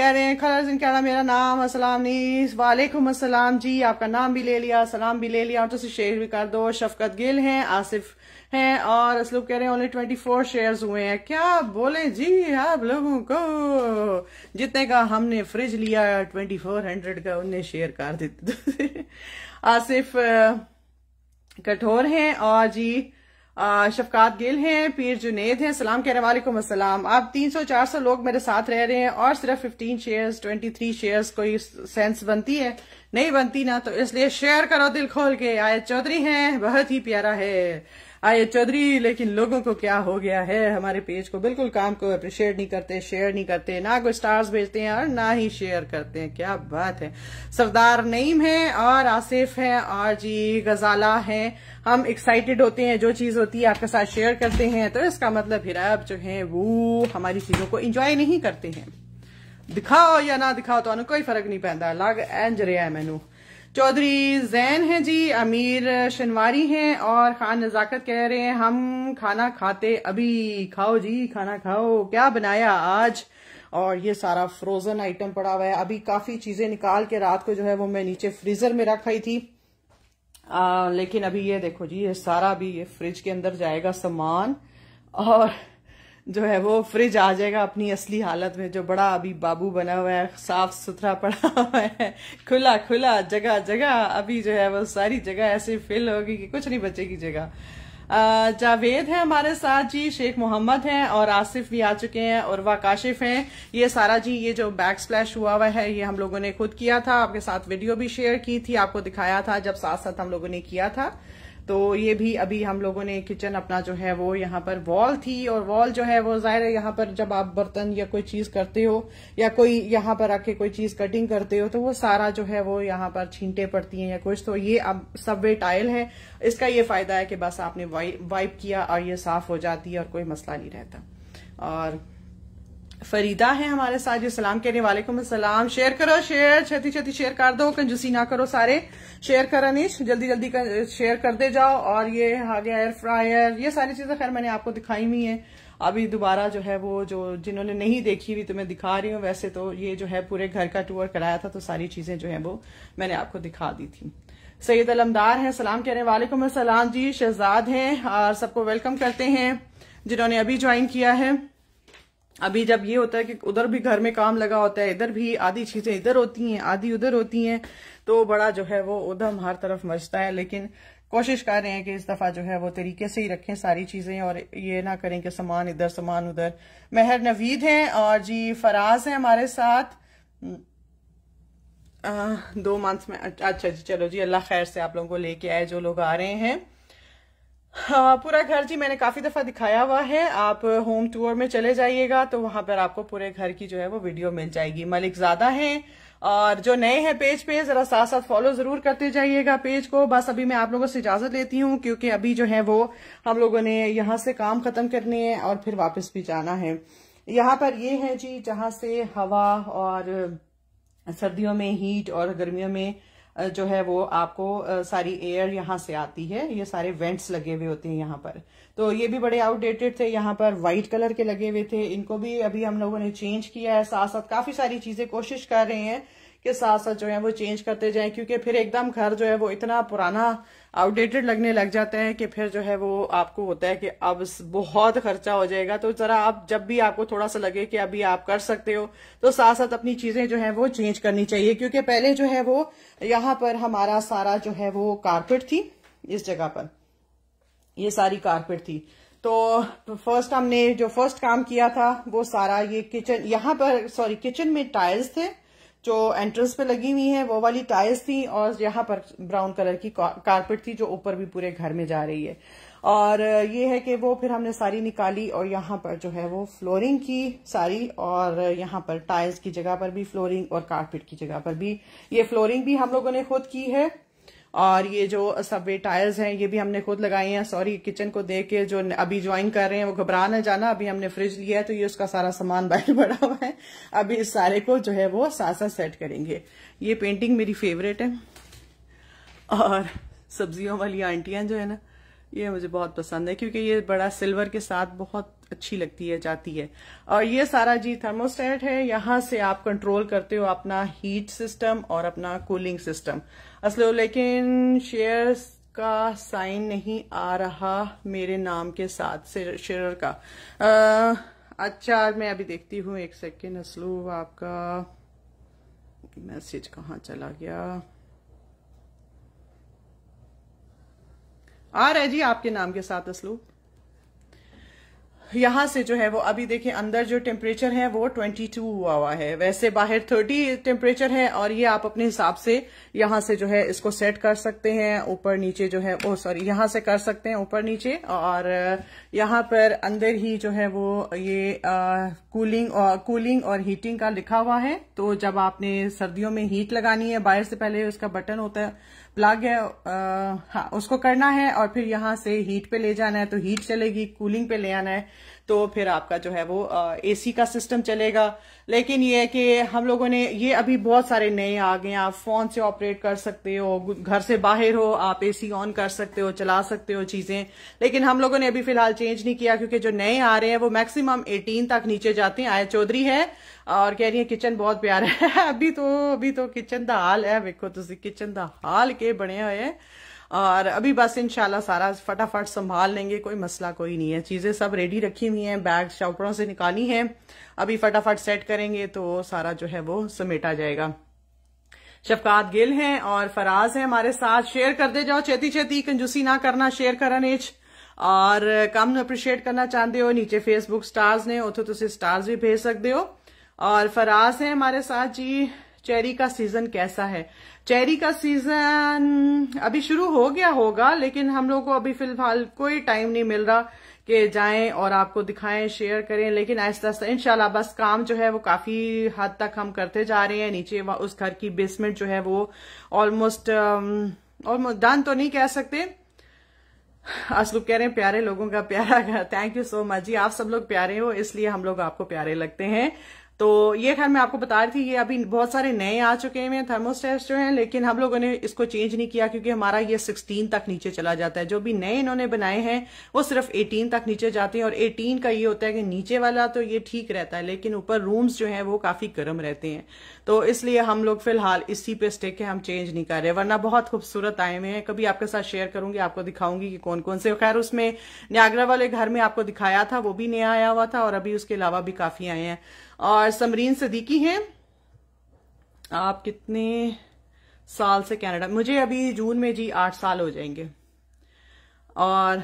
कह रहे हैं खलर सिंह कह रहा मेरा नाम असलम नीस वालेकुम असलम जी आपका नाम भी ले लिया सलाम भी ले लिया और तो शेयर भी कर दो शफकत गिल हैं आसिफ हैं और असलूब कह रहे हैं ओनली ट्वेंटी फोर शेयर हुए हैं क्या बोले जी आप लोगों को जितने का हमने फ्रिज लिया ट्वेंटी फोर हंड्रेड का उनने शेयर कर देते आसिफ कठोर हैं और जी शफकात गिल हैं पीर जुनेद हैं सलाम कहने वालेकुम असलम आप 300 400 लोग मेरे साथ रह रहे हैं और सिर्फ 15 शेयर्स 23 शेयर्स कोई सेंस बनती है नहीं बनती ना तो इसलिए शेयर करो दिल खोल के आयत चौधरी हैं बहुत ही प्यारा है आय चौधरी लेकिन लोगों को क्या हो गया है हमारे पेज को बिल्कुल काम को अप्रिशिएट नहीं करते शेयर नहीं करते ना कोई स्टार्स भेजते हैं और ना ही शेयर करते हैं क्या बात है सरदार नईम है और आसिफ है और जी गजाला है हम एक्साइटेड होते हैं जो चीज होती है आपके साथ शेयर करते हैं तो इसका मतलब अब जो है वो हमारी चीजों को इंजॉय नहीं करते हैं या ना दिखाओ तो कोई फर्क नहीं पैदा लाग एंज रहा है मैनू चौधरी जैन है जी अमीर शनवारी हैं और खान नजाकत कह रहे हैं हम खाना खाते अभी खाओ जी खाना खाओ क्या बनाया आज और ये सारा फ्रोजन आइटम पड़ा हुआ है अभी काफी चीजें निकाल के रात को जो है वो मैं नीचे फ्रीजर में रख थी आ, लेकिन अभी ये देखो जी ये सारा भी ये फ्रिज के अंदर जाएगा सामान और जो है वो फ्रिज आ जाएगा अपनी असली हालत में जो बड़ा अभी बाबू बना हुआ है साफ सुथरा पड़ा हुआ है खुला खुला जगह जगह अभी जो है वो सारी जगह ऐसे फिल होगी कि कुछ नहीं बचेगी जगह जावेद है हमारे साथ जी शेख मोहम्मद हैं और आसिफ भी आ चुके हैं और वह काशिफ हैं ये सारा जी ये जो बैक स्प्लैश हुआ हुआ है ये हम लोगों ने खुद किया था आपके साथ वीडियो भी शेयर की थी आपको दिखाया था जब साथ साथ हम लोगों ने किया था तो ये भी अभी हम लोगों ने किचन अपना जो है वो यहाँ पर वॉल थी और वॉल जो है वो जाहिर है यहाँ पर जब आप बर्तन या कोई चीज करते हो या कोई यहाँ पर आके कोई चीज कटिंग करते हो तो वो सारा जो है वो यहाँ पर छींटे पड़ती हैं या कुछ तो ये अब सब वे टाइल है इसका ये फायदा है कि बस आपने वाइप किया और ये साफ हो जाती है और कोई मसला नहीं रहता और फरीदा है हमारे साथ जो सलाम कहने वाले को सलाम शेयर करो शेयर छती छती शेयर कर दो कंजूसी ना करो सारे शेयर करो अनिश जल्दी जल्दी शेयर कर, दे जाओ और ये आ गया एयर फ्रायर ये सारी चीजें खैर मैंने आपको दिखाई हुई है अभी दोबारा जो है वो जो जिन्होंने नहीं देखी हुई तो मैं दिखा रही हूँ वैसे तो ये जो है पूरे घर का टूर कराया था तो सारी चीजें जो है वो मैंने आपको दिखा दी थी सैयद अलमदार हैं सलाम कहने वाले को सलाम जी शहजाद हैं और सबको वेलकम करते हैं जिन्होंने अभी ज्वाइन किया है अभी जब ये होता है कि उधर भी घर में काम लगा होता है इधर भी आधी चीजें इधर होती हैं आधी उधर होती हैं तो बड़ा जो है वो उधम हर तरफ मचता है लेकिन कोशिश कर रहे हैं कि इस दफा जो है वो तरीके से ही रखें सारी चीजें और ये ना करें कि सामान इधर सामान उधर मेहर नवीद हैं और जी फराज हैं हमारे साथ आ, दो मंथ में अच्छा जी चलो जी अल्लाह खैर से आप लोगों को लेके आए जो लोग आ रहे हैं हाँ पूरा घर जी मैंने काफ़ी दफ़ा दिखाया हुआ है आप होम टूर में चले जाइएगा तो वहाँ पर आपको पूरे घर की जो है वो वीडियो मिल जाएगी मलिक ज़्यादा हैं और जो नए हैं पेज पे ज़रा साथ साथ फॉलो ज़रूर करते जाइएगा पेज को बस अभी मैं आप लोगों से इजाज़त लेती हूँ क्योंकि अभी जो है वो हम लोगों ने यहाँ से काम ख़त्म करने हैं और फिर वापस भी जाना है यहाँ पर ये है जी जहाँ से हवा और सर्दियों में हीट और गर्मियों में जो है वो आपको सारी एयर यहाँ से आती है ये सारे वेंट्स लगे हुए होते हैं यहाँ पर तो ये भी बड़े आउटडेटेड थे यहाँ पर व्हाइट कलर के लगे हुए थे इनको भी अभी हम लोगों ने चेंज किया है साथ साथ काफी सारी चीजें कोशिश कर रहे हैं कि साथ साथ जो है वो चेंज करते जाए क्योंकि फिर एकदम घर जो है वो इतना पुराना आउटडेटेड लगने लग जाते हैं कि फिर जो है वो आपको होता है कि अब बहुत खर्चा हो जाएगा तो जरा आप जब भी आपको थोड़ा सा लगे कि अभी आप कर सकते हो तो साथ साथ अपनी चीजें जो है वो चेंज करनी चाहिए क्योंकि पहले जो है वो यहां पर हमारा सारा जो है वो कारपेट थी इस जगह पर ये सारी कारपेट थी तो फर्स्ट हमने जो फर्स्ट काम किया था वो सारा ये किचन यहां पर सॉरी किचन में टाइल्स थे जो एंट्रेंस पे लगी हुई है वो वाली टाइल्स थी और यहाँ पर ब्राउन कलर की कारपेट थी जो ऊपर भी पूरे घर में जा रही है और ये है कि वो फिर हमने सारी निकाली और यहाँ पर जो है वो फ्लोरिंग की सारी और यहाँ पर टाइल्स की जगह पर भी फ्लोरिंग और कारपेट की जगह पर भी ये फ्लोरिंग भी हम लोगों ने खुद की है और ये जो सबवे टायर्स हैं ये भी हमने खुद लगाए हैं सॉरी किचन को देख के जो अभी ज्वाइन कर रहे हैं वो घबरा ना जाना अभी हमने फ्रिज लिया है तो ये उसका सारा सामान बाहर पड़ा हुआ है अभी इस सारे को जो है वो साथ साथ सेट करेंगे ये पेंटिंग मेरी फेवरेट है और सब्जियों वाली आंटियां जो है ना ये मुझे बहुत पसंद है क्योंकि ये बड़ा सिल्वर के साथ बहुत अच्छी लगती है जाती है और ये सारा जी थर्मोस्टेट है यहाँ से आप कंट्रोल करते हो अपना हीट सिस्टम और अपना कूलिंग सिस्टम असलो लेकिन शेयर्स का साइन नहीं आ रहा मेरे नाम के साथ शेयर का आ, अच्छा मैं अभी देखती हूँ एक सेकेंड असलो आपका मैसेज कहाँ चला गया आ रहा है जी आपके नाम के साथ असलू यहाँ से जो है वो अभी देखें अंदर जो टेम्परेचर है वो 22 हुआ हुआ है वैसे बाहर 30 टेम्परेचर है और ये आप अपने हिसाब से यहाँ से जो है इसको सेट कर सकते हैं ऊपर नीचे जो है ओ सॉरी यहाँ से कर सकते हैं ऊपर नीचे और यहाँ पर अंदर ही जो है वो ये आ, कूलिंग और कूलिंग और हीटिंग का लिखा हुआ है तो जब आपने सर्दियों में हीट लगानी है बाहर से पहले उसका बटन होता है प्लग है हाँ उसको करना है और फिर यहां से हीट पे ले जाना है तो हीट चलेगी कूलिंग पे ले आना है तो फिर आपका जो है वो एसी का सिस्टम चलेगा लेकिन ये है कि हम लोगों ने ये अभी बहुत सारे नए आ गए आप फोन से ऑपरेट कर सकते हो घर से बाहर हो आप एसी ऑन कर सकते हो चला सकते हो चीजें लेकिन हम लोगों ने अभी फिलहाल चेंज नहीं किया क्योंकि जो नए आ रहे हैं वो मैक्सिमम 18 तक नीचे जाते हैं आया चौधरी है और कह रही है किचन बहुत प्यारा है अभी तो अभी तो किचन का हाल है वेखो तुम किचन का हाल के बने हुए हैं और अभी बस इनशाला सारा फटाफट संभाल लेंगे कोई मसला कोई नहीं है चीज़ें सब रेडी रखी हुई हैं बैग शॉपरों से निकाली हैं अभी फटाफट सेट करेंगे तो सारा जो है वो समेटा जाएगा शफकात गिल हैं और फराज हैं हमारे साथ शेयर कर दे जाओ चेती चेती कंजूसी ना करना शेयर करा नेच और कम अप्रिशिएट करना चाहते हो नीचे फेसबुक स्टार्स ने उतो तुम स्टार्स भी भेज सकते हो और फराज है हमारे साथ जी चेरी का सीजन कैसा है चेरी का सीजन अभी शुरू हो गया होगा लेकिन हम लोग को अभी फिलहाल कोई टाइम नहीं मिल रहा कि जाएं और आपको दिखाएं शेयर करें लेकिन आहिस्ता आहिस्ता इनशाला बस काम जो है वो काफी हद तक हम करते जा रहे हैं नीचे उस घर की बेसमेंट जो है वो ऑलमोस्ट ऑलमोस्ट डन तो नहीं कह सकते असलूब कह रहे हैं प्यारे लोगों का प्यारा थैंक यू सो मच जी आप सब लोग प्यारे हो इसलिए हम लोग आपको प्यारे लगते हैं तो ये खैर मैं आपको बता रही थी ये अभी बहुत सारे नए आ चुके हैं थर्मोस्टेट्स जो हैं लेकिन हम लोगों ने इसको चेंज नहीं किया क्योंकि हमारा ये 16 तक नीचे चला जाता है जो भी नए इन्होंने बनाए हैं वो सिर्फ 18 तक नीचे जाते हैं और 18 का ये होता है कि नीचे वाला तो ये ठीक रहता है लेकिन ऊपर रूम्स जो है वो काफ़ी गर्म रहते हैं तो इसलिए हम लोग फिलहाल इसी पे स्टेक है हम चेंज नहीं कर रहे वरना बहुत खूबसूरत आए हुए हैं कभी आपके साथ शेयर करूंगी आपको दिखाऊंगी कि कौन कौन से खैर उसमें न्यागरा वाले घर में आपको दिखाया था वो भी नया आया हुआ था और अभी उसके अलावा भी काफ़ी आए हैं और समरीन सदीकी हैं आप कितने साल से कनाडा मुझे अभी जून में जी आठ साल हो जाएंगे और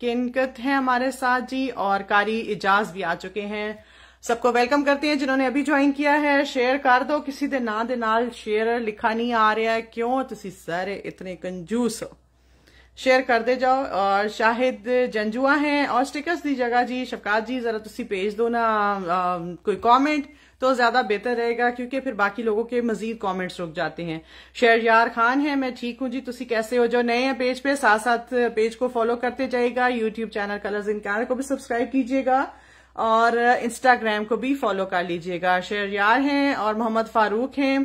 किनकत हैं हमारे साथ जी और कारी इजाज भी आ चुके हैं सबको वेलकम करते हैं जिन्होंने अभी ज्वाइन किया है शेयर कर दो किसी के ना दे शेयर लिखा नहीं आ रहा है क्यों तुम सारे इतने कंजूस हो शेयर कर दे जाओ और शाहिद जंजुआ हैं और स्टिकर्स दी जगह जी शफकात जी जरा तुम भेज दो ना आ, कोई कमेंट तो ज्यादा बेहतर रहेगा क्योंकि फिर बाकी लोगों के मजीद कमेंट्स रुक जाते हैं शेर यार खान है मैं ठीक हूं जी तुम कैसे हो जो नए हैं पेज पे साथ साथ पेज को फॉलो करते जाएगा यूट्यूब चैनल कलर्स इनकार को भी सब्सक्राइब कीजिएगा और इंस्टाग्राम को भी फॉलो कर लीजिएगा शेर यार हैं और मोहम्मद फारूक हैं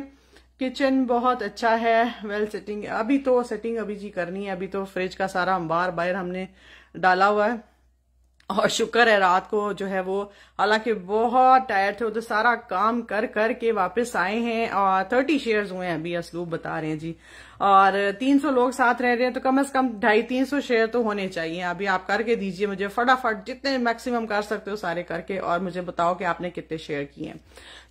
किचन बहुत अच्छा है वेल सेटिंग अभी तो सेटिंग अभी जी करनी है अभी तो फ्रिज का सारा अंबार बाहर हमने डाला हुआ है और शुक्र है रात को जो है वो हालांकि बहुत टायर्ड थे वो तो सारा काम कर कर के वापस आए हैं और थर्टी शेयर्स हुए हैं अभी असलूब बता रहे हैं जी और तीन सौ लोग साथ रह रहे हैं तो कम से कम ढाई तीन सौ शेयर तो होने चाहिए अभी आप करके दीजिए मुझे फटाफट जितने मैक्सिमम कर सकते हो सारे करके और मुझे बताओ कि आपने कितने शेयर किए हैं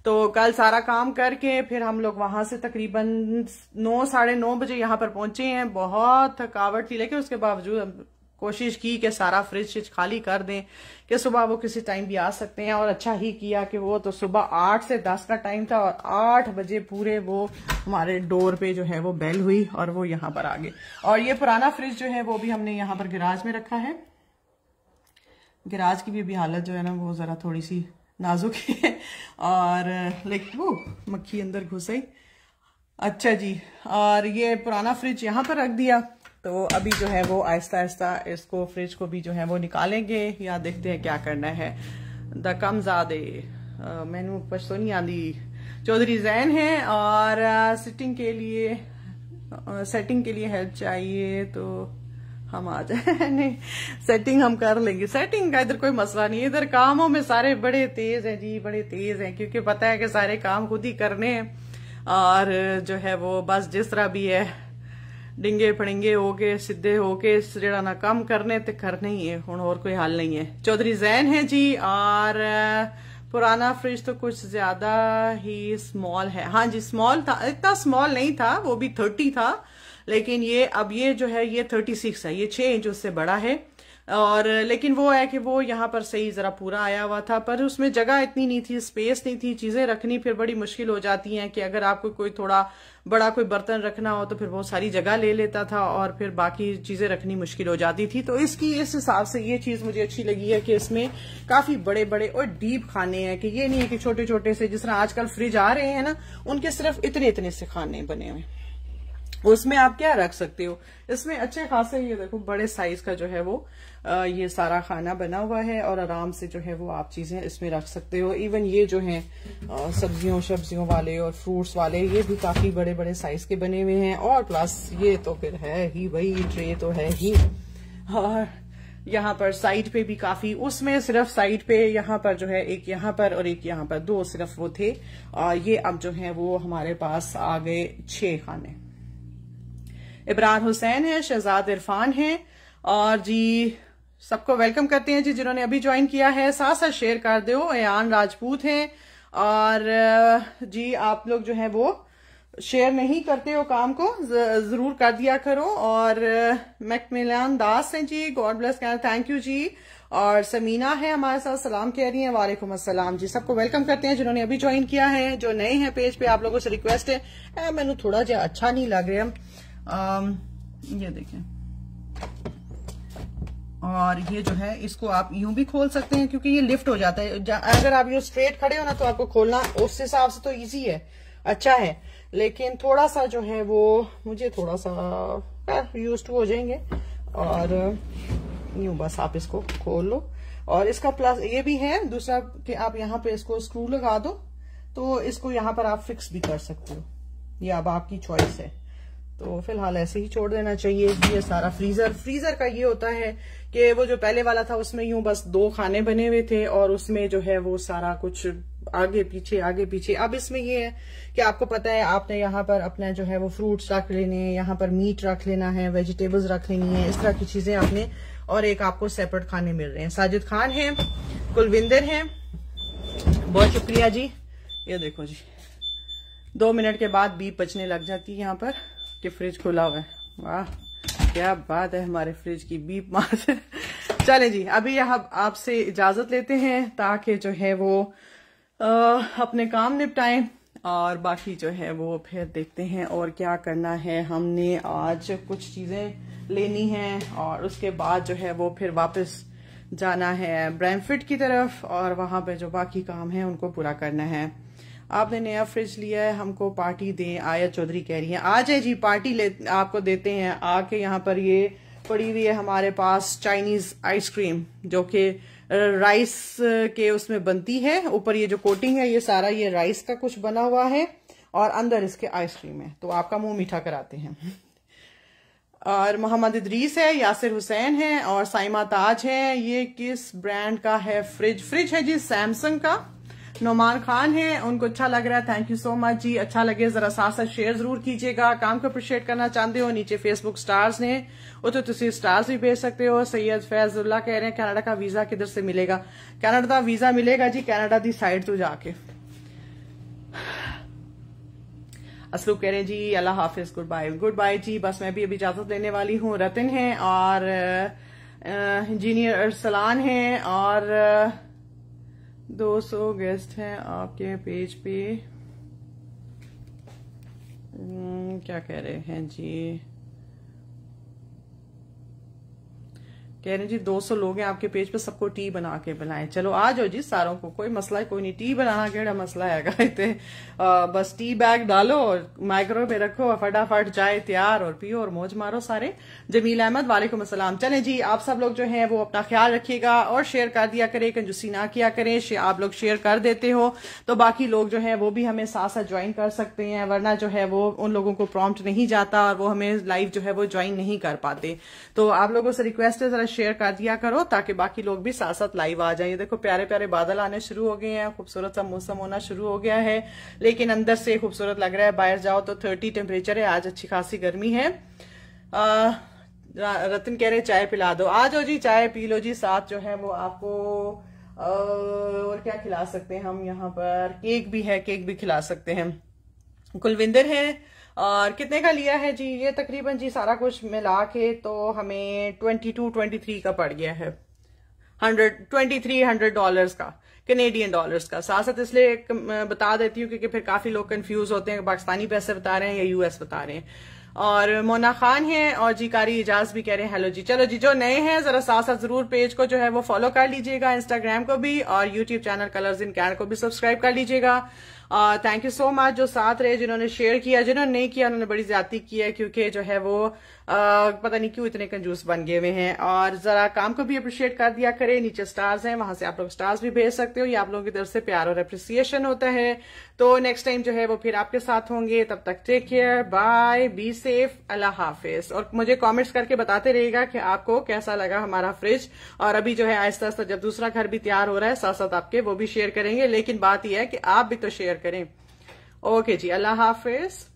तो कल सारा काम करके फिर हम लोग वहां से तकरीबन नौ साढ़े नौ बजे यहाँ पर पहुंचे हैं बहुत थकावट थी लेकिन उसके बावजूद कोशिश की कि सारा फ्रिज फ्रिज खाली कर दें कि सुबह वो किसी टाइम भी आ सकते हैं और अच्छा ही किया कि वो तो सुबह आठ से दस का टाइम था और आठ बजे पूरे वो हमारे डोर पे जो है वो बेल हुई और वो यहाँ पर आ गए और ये पुराना फ्रिज जो है वो भी हमने यहाँ पर गिराज में रखा है गिराज की भी अभी हालत जो है ना वो ज़रा थोड़ी सी नाजुक है और लेकिन वो मक्खी अंदर घुस गई अच्छा जी और ये पुराना फ्रिज यहाँ पर रख दिया तो अभी जो है वो आहिस्ता आहिस्ता इसको फ्रिज को भी जो है वो निकालेंगे या देखते हैं क्या करना है द कम जादे मैनू पछतो नहीं आंदी चौधरी जैन है और सिटिंग के लिए सेटिंग के लिए हेल्प चाहिए तो हम आ जाए नहीं सेटिंग हम कर लेंगे सेटिंग का इधर कोई मसला नहीं है इधर कामों में सारे बड़े तेज हैं जी बड़े तेज हैं क्योंकि पता है कि सारे काम खुद ही करने हैं और जो है वो बस जिस तरह भी है डिंगे ਫੜਿੰਗੇ हो गए सीधे हो गए ਜਿਹੜਾ ना ਕੰਮ करने ते ਕਰਨੇ ਹੀ है हूं और कोई हाल नहीं है चौधरी जैन है जी और पुराना फ्रिज तो कुछ ज्यादा ही स्मॉल है हाँ जी स्मॉल था इतना स्मॉल नहीं था वो भी थर्टी था लेकिन ये अब ये जो है ये थर्टी सिक्स है ये छह इंच उससे बड़ा है और लेकिन वो है कि वो यहाँ पर सही ज़रा पूरा आया हुआ था पर उसमें जगह इतनी नहीं थी स्पेस नहीं थी चीज़ें रखनी फिर बड़ी मुश्किल हो जाती हैं कि अगर आपको कोई थोड़ा बड़ा कोई बर्तन रखना हो तो फिर वो सारी जगह ले लेता था और फिर बाकी चीज़ें रखनी मुश्किल हो जाती थी तो इसकी इस हिसाब से ये चीज़ मुझे अच्छी लगी है कि इसमें काफ़ी बड़े बड़े और डीप खाने हैं कि ये नहीं है कि छोटे छोटे से जिस तरह आजकल फ्रिज आ रहे हैं ना उनके सिर्फ इतने इतने से खाने बने हुए हैं उसमें आप क्या रख सकते हो इसमें अच्छे खासे ये देखो बड़े साइज का जो है वो आ, ये सारा खाना बना हुआ है और आराम से जो है वो आप चीजें इसमें रख सकते हो इवन ये जो है सब्जियों सब्जियों वाले और फ्रूट्स वाले ये भी काफी बड़े बड़े साइज के बने हुए हैं और प्लस ये तो फिर है ही वही ट्रे तो है ही और यहाँ पर साइड पे भी काफी उसमें सिर्फ साइड पे यहाँ पर जो है एक यहाँ पर और एक यहाँ पर दो सिर्फ वो थे ये अब जो है वो हमारे पास आ गए छह खाने इबरार हुसैन है शहजाद इरफान है और जी सबको वेलकम करते हैं जी जिन्होंने अभी ज्वाइन किया है साथ साथ शेयर कर दो एन राजपूत हैं और जी आप लोग जो है वो शेयर नहीं करते हो काम को जरूर कर दिया करो और मैकमिलान दास हैं जी God bless can thank you जी और समीना है हमारे साथ सलाम कह रही हैं वालेकुम अस्सलाम जी सबको वेलकम करते हैं जिन्होंने अभी ज्वाइन किया है जो नए हैं पेज पे आप लोगों से रिक्वेस्ट है मैंने थोड़ा जहा अच्छा नहीं लग रहा ये देखें और ये जो है इसको आप यूं भी खोल सकते हैं क्योंकि ये लिफ्ट हो जाता है अगर आप यू स्ट्रेट खड़े हो ना तो आपको खोलना उस हिसाब से तो इजी है अच्छा है लेकिन थोड़ा सा जो है वो मुझे थोड़ा सा यूज हो जाएंगे और यूं बस आप इसको खोल लो और इसका प्लस ये भी है दूसरा कि आप यहाँ पे इसको स्क्रू लगा दो तो इसको यहाँ पर आप फिक्स भी कर सकते हो ये अब आपकी चॉइस है तो फिलहाल ऐसे ही छोड़ देना चाहिए ये सारा फ्रीजर फ्रीजर का ये होता है कि वो जो पहले वाला था उसमें यूं बस दो खाने बने हुए थे और उसमें जो है वो सारा कुछ आगे पीछे आगे पीछे अब इसमें ये है कि आपको पता है आपने यहाँ पर अपना जो है वो फ्रूट्स रख लेने हैं यहाँ पर मीट रख लेना है वेजिटेबल्स रख लेनी है इस तरह की चीजें आपने और एक आपको सेपरेट खाने मिल रहे हैं साजिद खान है कुलविंदर है बहुत शुक्रिया जी ये देखो जी दो मिनट के बाद बीप बचने लग जाती है यहाँ पर कि फ्रिज खुला हुआ है वाह क्या बात है हमारे फ्रिज की बीप मार से चले जी अभी आप आपसे इजाजत लेते हैं ताकि जो है वो आ, अपने काम निपटाएं और बाकी जो है वो फिर देखते हैं और क्या करना है हमने आज कुछ चीजें लेनी है और उसके बाद जो है वो फिर वापस जाना है ब्रैमफिट की तरफ और वहां पे जो बाकी काम है उनको पूरा करना है आपने नया फ्रिज लिया है हमको पार्टी दें आया चौधरी कह रही है आ जाए जी पार्टी ले आपको देते हैं आके यहाँ पर ये पड़ी हुई है हमारे पास चाइनीज आइसक्रीम जो कि राइस के उसमें बनती है ऊपर ये जो कोटिंग है ये सारा ये राइस का कुछ बना हुआ है और अंदर इसके आइसक्रीम है तो आपका मुंह मीठा कराते हैं और मोहम्मद इदरीस है यासिर हुसैन है और साइमा ताज है ये किस ब्रांड का है फ्रिज फ्रिज है जी सैमसंग का नोमान खान हैं उनको अच्छा लग रहा है थैंक यू सो मच जी अच्छा लगे जरा साथ साथ शेयर जरूर कीजिएगा काम को अप्रिशिएट करना चाहते हो नीचे फेसबुक स्टार्स ने उतो तुम स्टार्स भी भेज सकते हो सैयद फैजुल्ला कह रहे हैं कनाडा का वीजा किधर से मिलेगा कनाडा का वीजा मिलेगा जी कनाडा की साइड तू जाके असलू कह रहे हैं जी अल्लाह हाफिज गुड बाय गुड बाय जी बस मैं भी अभी इजाजत लेने वाली हूँ रतन है और इंजीनियर अरसलान है और 200 गेस्ट हैं आपके पेज पे हम्म, क्या कह रहे हैं जी कह रहे जी 200 लोग हैं आपके पेज पे सबको टी बना के बनाए चलो आ जाओ जी सारों को कोई मसला है कोई नहीं टी बनाना केड़ा मसला है इतने बस टी बैग डालो और माइक्रो पे रखो और फटाफट चाय तैयार और पियो और मौज मारो सारे जमील अहमद वालेकुम असलम चले जी आप सब लोग जो है वो अपना ख्याल रखिएगा और शेयर कर दिया करें कंजूसी ना किया करें आप लोग शेयर कर देते हो तो बाकी लोग जो है वो भी हमें साथ साथ ज्वाइन कर सकते हैं वरना जो है वो उन लोगों को प्रॉम्प्ट नहीं जाता और वो हमें लाइव जो है वो ज्वाइन नहीं कर पाते तो आप लोगों से रिक्वेस्ट है जरा शेयर कर दिया करो ताकि बाकी लोग भी साथ साथ लाइव आ जाए देखो प्यारे प्यारे बादल आने शुरू हो गए हैं खूबसूरत सा मौसम होना शुरू हो गया है लेकिन अंदर से खूबसूरत लग रहा है बाहर जाओ तो थर्टी टेम्परेचर है आज अच्छी खासी गर्मी है आ, रतन कह रहे चाय पिला दो आ जाओ जी चाय पी लो जी साथ जो है वो आपको और क्या खिला सकते हैं हम यहाँ पर केक भी है केक भी खिला सकते हैं कुलविंदर है और कितने का लिया है जी ये तकरीबन जी सारा कुछ मिला के तो हमें ट्वेंटी टू ट्वेंटी थ्री का पड़ गया है hundred twenty three hundred dollars का कनेडियन डॉलर्स का साथ साथ इसलिए बता देती हूँ क्योंकि फिर काफी लोग कंफ्यूज होते हैं पाकिस्तानी पैसे बता रहे हैं या यूएस बता रहे हैं और मोना खान है और जी कारी इजाज भी कह रहे हैं हेलो जी चलो जी जो नए हैं जरा साथ साथ जरूर पेज को जो है वो फॉलो कर लीजिएगा इंस्टाग्राम को भी और यूट्यूब चैनल कलर्स इन कैन को भी सब्सक्राइब कर लीजिएगा थैंक यू सो मच जो साथ रहे जिन्होंने शेयर किया जिन्होंने नहीं किया उन्होंने बड़ी ज्यादा की है क्योंकि जो है वो पता नहीं क्यों इतने कंजूस बन गए हुए हैं और जरा काम को भी अप्रिशिएट कर दिया करें नीचे स्टार्स हैं वहां से आप लोग स्टार्स भी भेज सकते हो ये आप लोगों की तरफ से प्यार और अप्रिसिएशन होता है तो नेक्स्ट टाइम जो है वो फिर आपके साथ होंगे तब तक take care bye be safe अल्लाह हाफिज और मुझे कॉमेंट्स करके बताते रहेगा कि आपको कैसा लगा हमारा फ्रिज और अभी जो है आहिस्ता आहिस्ता जब दूसरा घर भी तैयार हो रहा है साथ साथ आपके वो भी शेयर करेंगे लेकिन बात यह है कि आप भी तो शेयर करें ओके जी अल्लाह हाफिज